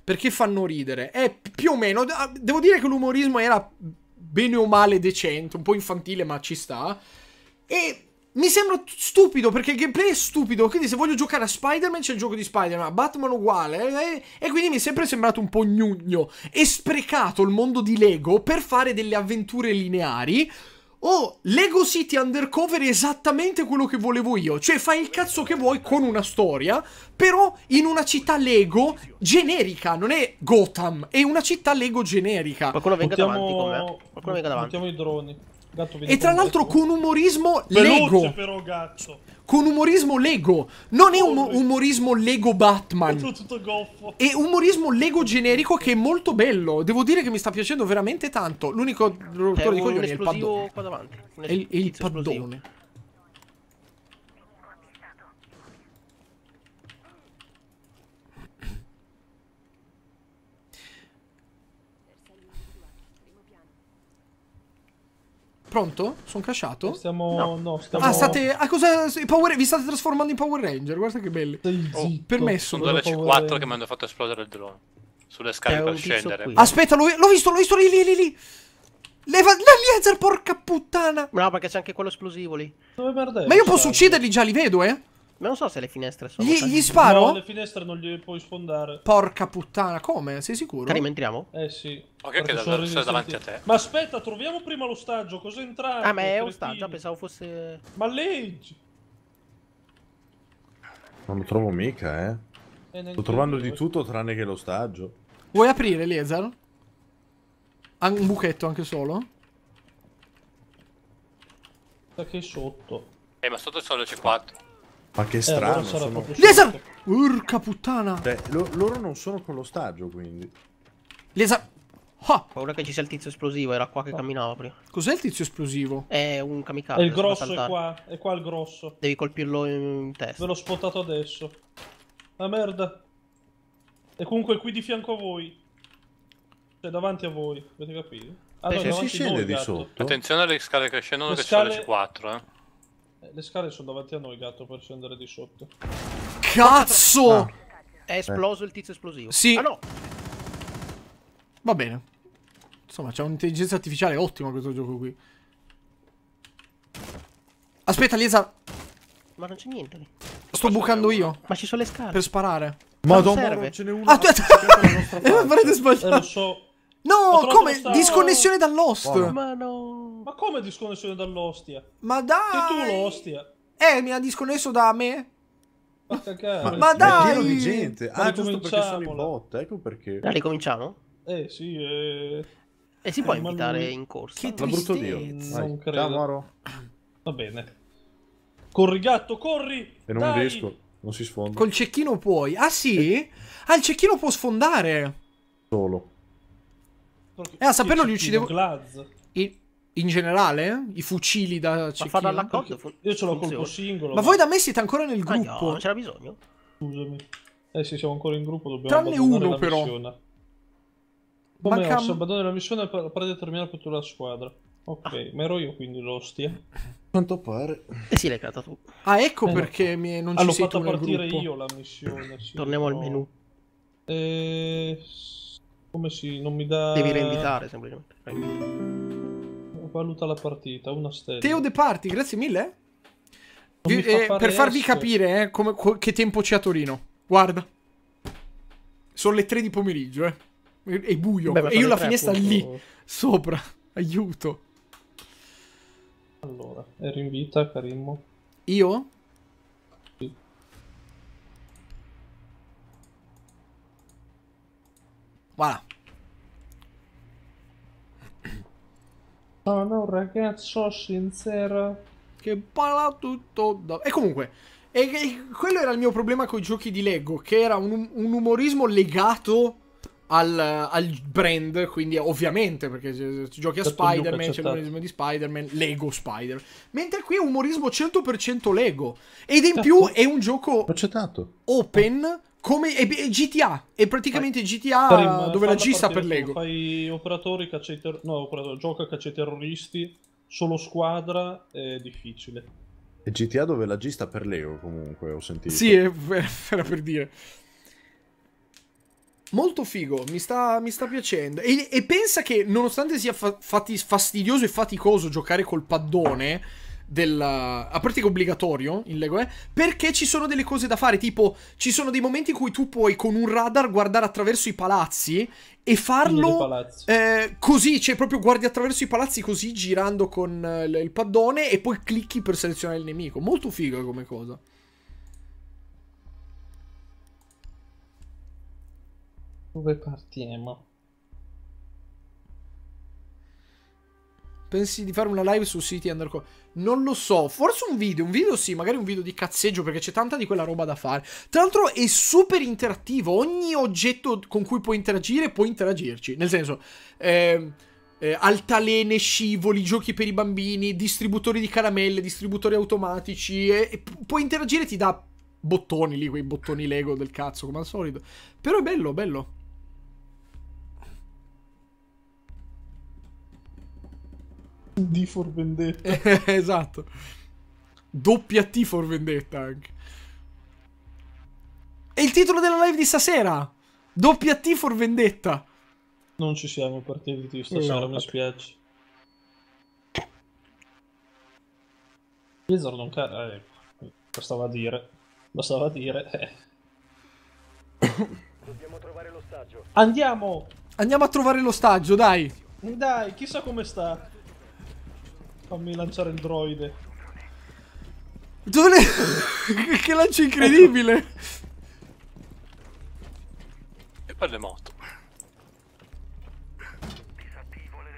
Perché fanno ridere? Eh, più o meno. Ah, devo dire che l'umorismo era bene o male decente, un po' infantile, ma ci sta. E mi sembra stupido perché il gameplay è stupido. Quindi, se voglio giocare a Spider-Man, c'è il gioco di Spider-Man, Batman uguale. Eh, eh, e quindi mi è sempre sembrato un po' gnugno e sprecato il mondo di Lego per fare delle avventure lineari. Oh, Lego City Undercover è esattamente quello che volevo io. Cioè, fai il cazzo che vuoi con una storia, però in una città Lego generica, non è Gotham, è una città Lego generica. Qualcuno venga Mettiamo... davanti con me. Qualcuno venga davanti. Mettiamo i droni. Gatto, e tra l'altro con umorismo Veloce Lego. Veloce però, gatto con umorismo Lego. Non è un umorismo Lego Batman. È tutto goffo. È umorismo Lego generico che è molto bello. Devo dire che mi sta piacendo veramente tanto. L'unico rottore di coglioni è il paddone. Qua davanti. È il, è il paddone. Pronto? Sono crashato? Stiamo... No, no ah, stiamo... Ah, state... Ah, cosa... Power... Vi state trasformando in Power Ranger, guarda che belli. Oh, permesso. Sono delle C4 Power... che mi hanno fatto esplodere il drone. Sulle scale eh, per scendere. Qui. Aspetta, l'ho visto, l'ho visto lì, lì, lì, lì. Leva l'alienzer, porca puttana! No, perché c'è anche quello esplosivo lì. Ma io posso cioè, ucciderli già, li vedo, eh? Ma non so se le finestre sono. Gli, cioè, gli sparo? No, le finestre non le puoi sfondare. Porca puttana, come? Sei sicuro? Karim, entriamo? Eh sì. Ok, che sono da, davanti a te. Ma aspetta, troviamo prima l'ostaggio. Cosa entra? Ah, ma è ostaggio, pensavo fosse. Ma leggi. Non lo trovo mica, eh. eh Sto trovando di eh. tutto tranne che l'ostaggio. Vuoi aprire, Laser? Un buchetto anche solo? Da che è sotto. Eh, ma sotto solo c'è 4. Ma che eh, strano. Eh, sono... Lesa! Urca puttana! Beh, lo, loro non sono con l'ostaggio, quindi. Lesa! Ho Paura che ci sia il tizio esplosivo, era qua che oh. camminava prima. Cos'è il tizio esplosivo? È un kamikaze. È il grosso, è qua, è qua il grosso. Devi colpirlo in testa. Ve l'ho spottato adesso. La merda. E comunque qui di fianco a voi. Cioè davanti a voi, avete capito? Allora, Beh, si scende di gatto. sotto. Attenzione alle scale che scendono le che scale... sono le 4, eh. Eh, le scale sono davanti a noi, gatto, per scendere di sotto. Cazzo! Ah. È esploso eh. il tizio esplosivo. Sì. Ah, no. Va bene. Insomma, c'è un'intelligenza artificiale ottima questo gioco qui. Aspetta, Liesa. Ma non c'è niente lì. Sto bucando io. Ma ci sono le scale. Per sparare. Ma non serve. ce n'è uno. Ah, aspetta. E eh, avrete sbagliato. Eh, lo so. No, come? Disconnessione dall'host. Ma no. Ma come disconnessione dall'ostia? Ma dai. Sei tu l'ostia. Eh, mi ha disconnesso da me? Ma, ma, ma dai. È pieno di gente. Ma ah, giusto perché sono in bot, ecco perché. Dai, ah, ricominciamo? Eh, sì, eh... E si eh, può invitare lui... in corsa. Che ma brutto Dio. Vai. Ciao, Moro. Va bene. Corri, gatto, corri! E non dai. riesco, non si sfonda. Col cecchino puoi. Ah, sì? Eh. Ah, il cecchino può sfondare. Solo. Eh, a saperlo li uccidevo. I... In generale? Eh, I fucili da cecchino? Ma fa dall'accordo? Io ce l'ho colpo singolo. Ma, ma voi da me siete ancora nel gruppo? Ah, no, non c'era bisogno. Scusami. Eh sì, siamo ancora in gruppo, dobbiamo Tranne uno, però. missione. Come Manca... se abbandoni la missione per determinare tutta la squadra. Ok, ah. ma ero io quindi l'ostia. Quanto pare. E si è legata tu. Ah, ecco eh, perché no. mi... non ah, ci sei tu nel partire gruppo. partire io la missione. Sì, Torniamo no. al menu. Eh... Come si... non mi dà... Devi reinvitare semplicemente. Reinvita. Valuta la partita, una stella. Teo De Parti, grazie mille. Vi, fa eh, per farvi esso. capire eh, come, che tempo c'è a Torino. Guarda. Sono le 3 di pomeriggio, eh. È buio. Beh, e io la finestra appunto. lì, sopra. Aiuto. Allora, ero in vita, Carimmo. Io? Voilà. Sono un ragazzo sincero che parla tutto da... E comunque, e, e, quello era il mio problema con i giochi di Lego, che era un, un umorismo legato al, al, brand, quindi ovviamente, perché se, se giochi a certo, Spider-Man c'è l'umorismo di Spider-Man, Lego Spider. Mentre qui è umorismo 100% Lego. Ed in certo. più è un gioco open come è, è GTA, è praticamente Vai. GTA Prima, dove la G sta per Lego. Fai operatori, caccia i ter- no, operatori, gioca caccia i terroristi, solo squadra è difficile. È GTA dove la G sta per Lego comunque, ho sentito. Sì, è, era per dire. Molto figo, mi sta, mi sta piacendo. E, e, pensa che nonostante sia fa fastidioso e faticoso giocare col paddone del a parte che è obbligatorio in Lego eh, perché ci sono delle cose da fare, tipo ci sono dei momenti in cui tu puoi con un radar guardare attraverso i palazzi e farlo eh, così, cioè proprio guardi attraverso i palazzi così girando con eh, il paddone e poi clicchi per selezionare il nemico. Molto figo come cosa. Dove partiamo? Pensi di fare una live su City undercover? Non lo so, forse un video, un video sì, magari un video di cazzeggio perché c'è tanta di quella roba da fare. Tra l'altro è super interattivo, ogni oggetto con cui puoi interagire puoi interagirci, nel senso... Eh, eh, altalene, scivoli, giochi per i bambini, distributori di caramelle, distributori automatici. E, e puoi interagire, ti dà bottoni lì, quei bottoni Lego del cazzo, come al solito. Però è bello, bello. D for Vendetta. esatto. Doppia T for Vendetta anche. E il titolo della live di stasera. Doppia T for Vendetta. Non ci siamo partiti di stasera, no, mi spiace. Blizzard non cara, eh, bastava dire. Bastava dire. Eh. Dobbiamo trovare l'ostaggio. Andiamo! Andiamo a trovare l'ostaggio, dai! Dai, chissà come sta. Fammi lanciare il droide. Dove che lancio incredibile! E poi le moto.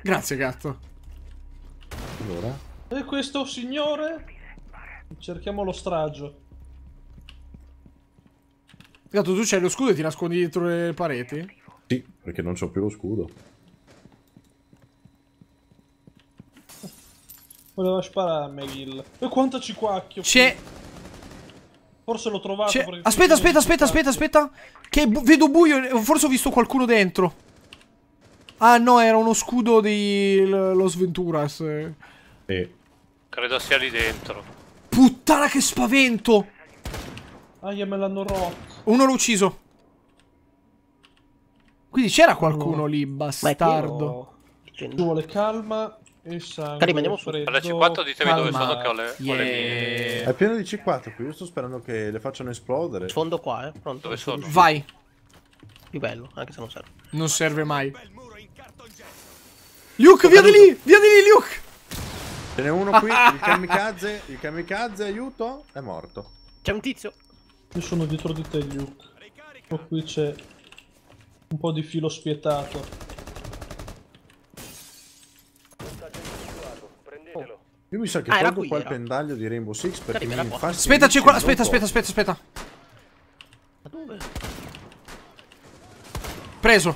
Grazie, gatto. Allora. E questo signore? Cerchiamo lo stragio. Gatto, tu c'hai lo scudo e ti nascondi dietro le pareti? Sì, perché non c'ho più lo scudo. Voleva spararmi, Gil. E quanto ci quacchio. C'è... Forse l'ho trovato. Aspetta, aspetta, aspetta, aspetta, aspetta. Che bu vedo buio. Forse ho visto qualcuno dentro. Ah no, era uno scudo di Los Venturas. Sì. Credo sia lì dentro. Puttana che spavento! Aia, ah, me l'hanno rotto. Uno l'ho ucciso. Quindi c'era qualcuno oh. lì, bastardo. Ci vuole calma. Cari, andiamo su. Allora, C4 ditemi Calma. dove sono che ho le, yeah. ho le È pieno di C4 qui, io sto sperando che le facciano esplodere. Sfondo qua, eh. Pronto? Dove sono? Vai. Più bello, anche se non serve. Non serve mai. Luke, via di lì! Via di lì, Luke! Ce n'è uno qui, il kamikaze, il kamikaze, aiuto, è morto. C'è un tizio. Io sono dietro di te, Luke. Poi ecco qui c'è un po' di filo spietato. Io mi sa che ah, tolgo qua era. il pendaglio di Rainbow Six perché Carica mi fa... Aspetta, c'è qua, aspetta, aspetta, aspetta, aspetta. Ma dove? Preso.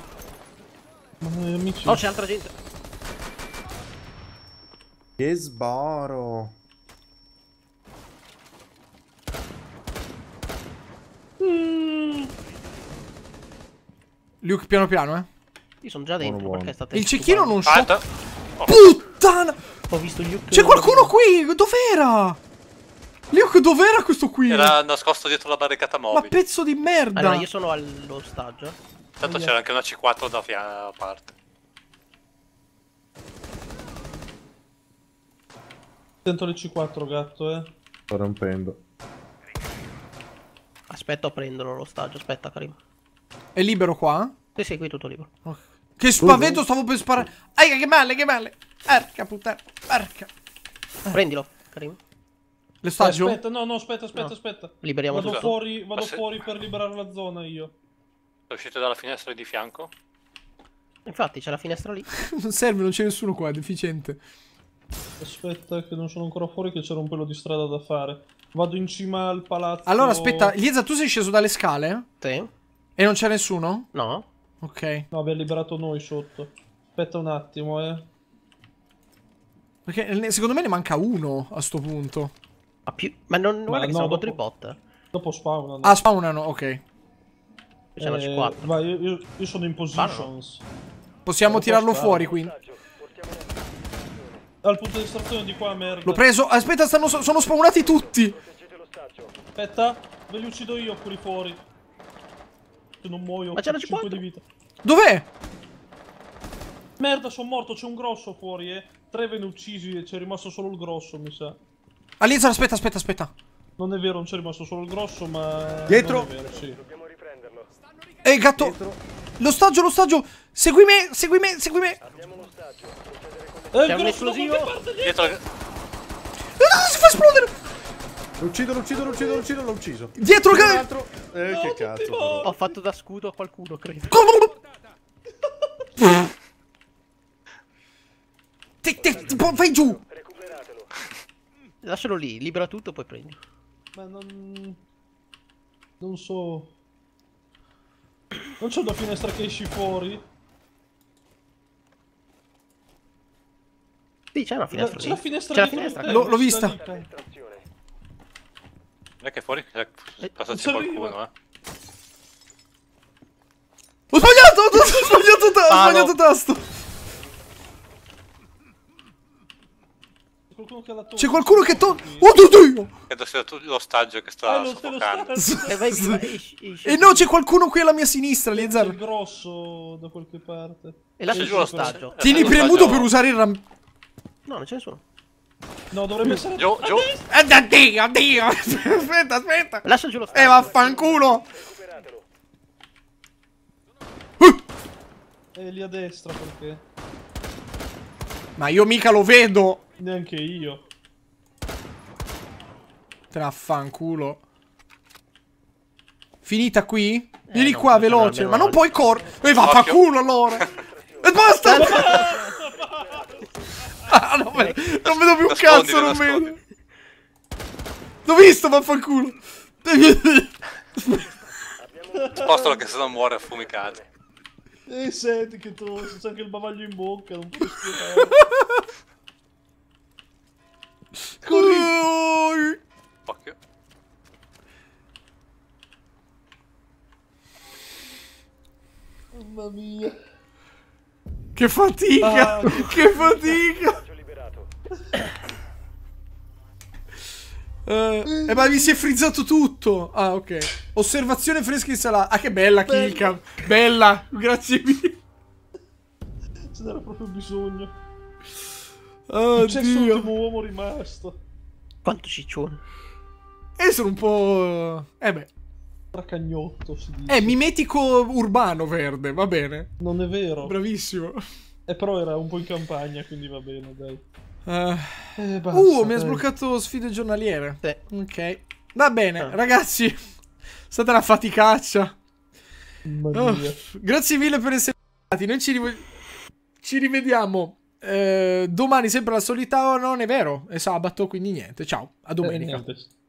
No, oh, c'è altra gente. Che sbaro. Mm. Luke piano piano, eh. Io sono già dentro, buono, buono. perché state... Il cecchino non so... Puttana! ho visto Nuke. C'è qualcuno qui! Dov'era? Nuke, dov'era questo qui? Era nascosto dietro la barricata mobile. Ma pezzo di merda! Allora, io sono all'ostaggio. Intanto c'era anche una C4 da fianco a parte. Sento le C4, gatto, eh. Sto rompendo. Aspetta, prenderlo l'ostaggio. Aspetta, Karim. È libero qua? Sì, sì, qui tutto libero. Oh. Che spavento, stavo per sparare. Aia, che male, che male. Porca puttana, porca. Prendilo, Karim. Le stagio? Aspetta, no, no, aspetta, aspetta, no. aspetta. Liberiamo vado tutto. fuori, vado se... fuori per liberare la zona io. Lo uscite dalla finestra di fianco? Infatti, c'è la finestra lì. non serve, non c'è nessuno qua, è deficiente. Aspetta, che non sono ancora fuori, che c'era un pelo di strada da fare. Vado in cima al palazzo. Allora, aspetta, Lieza, tu sei sceso dalle scale? Sì. E non c'è nessuno? No. Ok. No, abbiamo liberato noi sotto. Aspetta un attimo, eh. Perché secondo me ne manca uno a sto punto. Ma, più... Ma non guarda Ma che no, sono dopo... contro i bot. Dopo spawnano. Ah, spawnano, ok. Qui c'erano eh, 4. Vai, io, io, sono in positions. Possiamo non tirarlo fuori, quindi. Dal punto di estrazione di qua, merda. L'ho preso. Aspetta, stanno, sono spawnati tutti. Aspetta, ve li uccido io quelli fuori. Se non muoio, Ma c'è 5 di vita. Dov'è? Merda, sono morto, c'è un grosso fuori, eh. Tre venne uccisi e c'è rimasto solo il grosso, mi sa. Alizar, aspetta, aspetta, aspetta. Non è vero, non c'è rimasto solo il grosso, ma... Dietro! Vero, sì. Ehi, gatto! L'ostaggio, l'ostaggio! Segui me, segui me, segui me! Eh, c'è un esplosivo! Dietro! No, no, si fa esplodere! Lo uccido, lo uccido, lo uccido, lo uccido, l'ho ucciso. Dietro, che... Altro... Eh, no, che cazzo. Ho fatto da scudo a qualcuno, credo. Come? Ti, ti, ti, vai giù! Lascialo lì, libera tutto, poi prendi. Ma non... Non so... Non c'è una finestra che esci fuori? Sì, c'è una finestra C'è la finestra C'è la finestra eh, L'ho vista. Non è che fuori è eh, passato qualcuno, eh. Ho sbagliato! Ho sbagliato, ho sbagliato tasto! qualcuno che la tocca. C'è qualcuno che tocca. Oddio! Credo sia tu l'ostaggio che sta ah, soffocando. e, eh, vai, vai, e no, c'è qualcuno qui alla mia sinistra, Lizzar. È grosso da qualche parte. E lascia c'è giù l'ostaggio. Tieni eh, premuto per usare il ram... No, non c'è nessuno. No, dovrebbe essere... Giù, giù. Addio, addio. aspetta, aspetta. Lascia giù l'ostaggio. Eh, vaffanculo. E lì a destra perché... Ma io mica lo vedo! Neanche io. Traffanculo. Finita qui? Eh, Vieni qua, veloce. Ma non puoi correre. E eh, va, fa culo allora. e basta! ah, non, vedo, non, vedo, più un cazzo, non vedo. L'ho visto, vaffanculo. Spostalo che se non muore affumicato. E senti che tu c'è anche il bavaglio in bocca, non puoi spiegare. Corri! Fuck. Mamma mia. Che fatica! Ah, che, che liberato. Eh, eh, ma mi si è frizzato tutto. Ah, ok. Osservazione fresca di salata. Ah, che bella, bella. Kilcam. Bella, grazie mille. Ce n'era proprio bisogno. Oh, ah, C'è un uomo rimasto. Quanto ciccione. E eh, sono un po'... Eh, eh beh. Tracagnotto, si dice. Eh, mimetico urbano verde, va bene. Non è vero. Bravissimo. Eh, però era un po' in campagna, quindi va bene, dai. Uh, eh, basta, uh mi ha sbloccato sfide giornaliere. Sì. Ok. Va bene, ah. ragazzi. È stata una faticaccia. Oh, grazie mille per essere stati. Noi ci, riv ci rivediamo. Eh, domani sempre alla solita ora, oh, non è vero? È sabato, quindi niente. Ciao, a eh, domenica. Eh,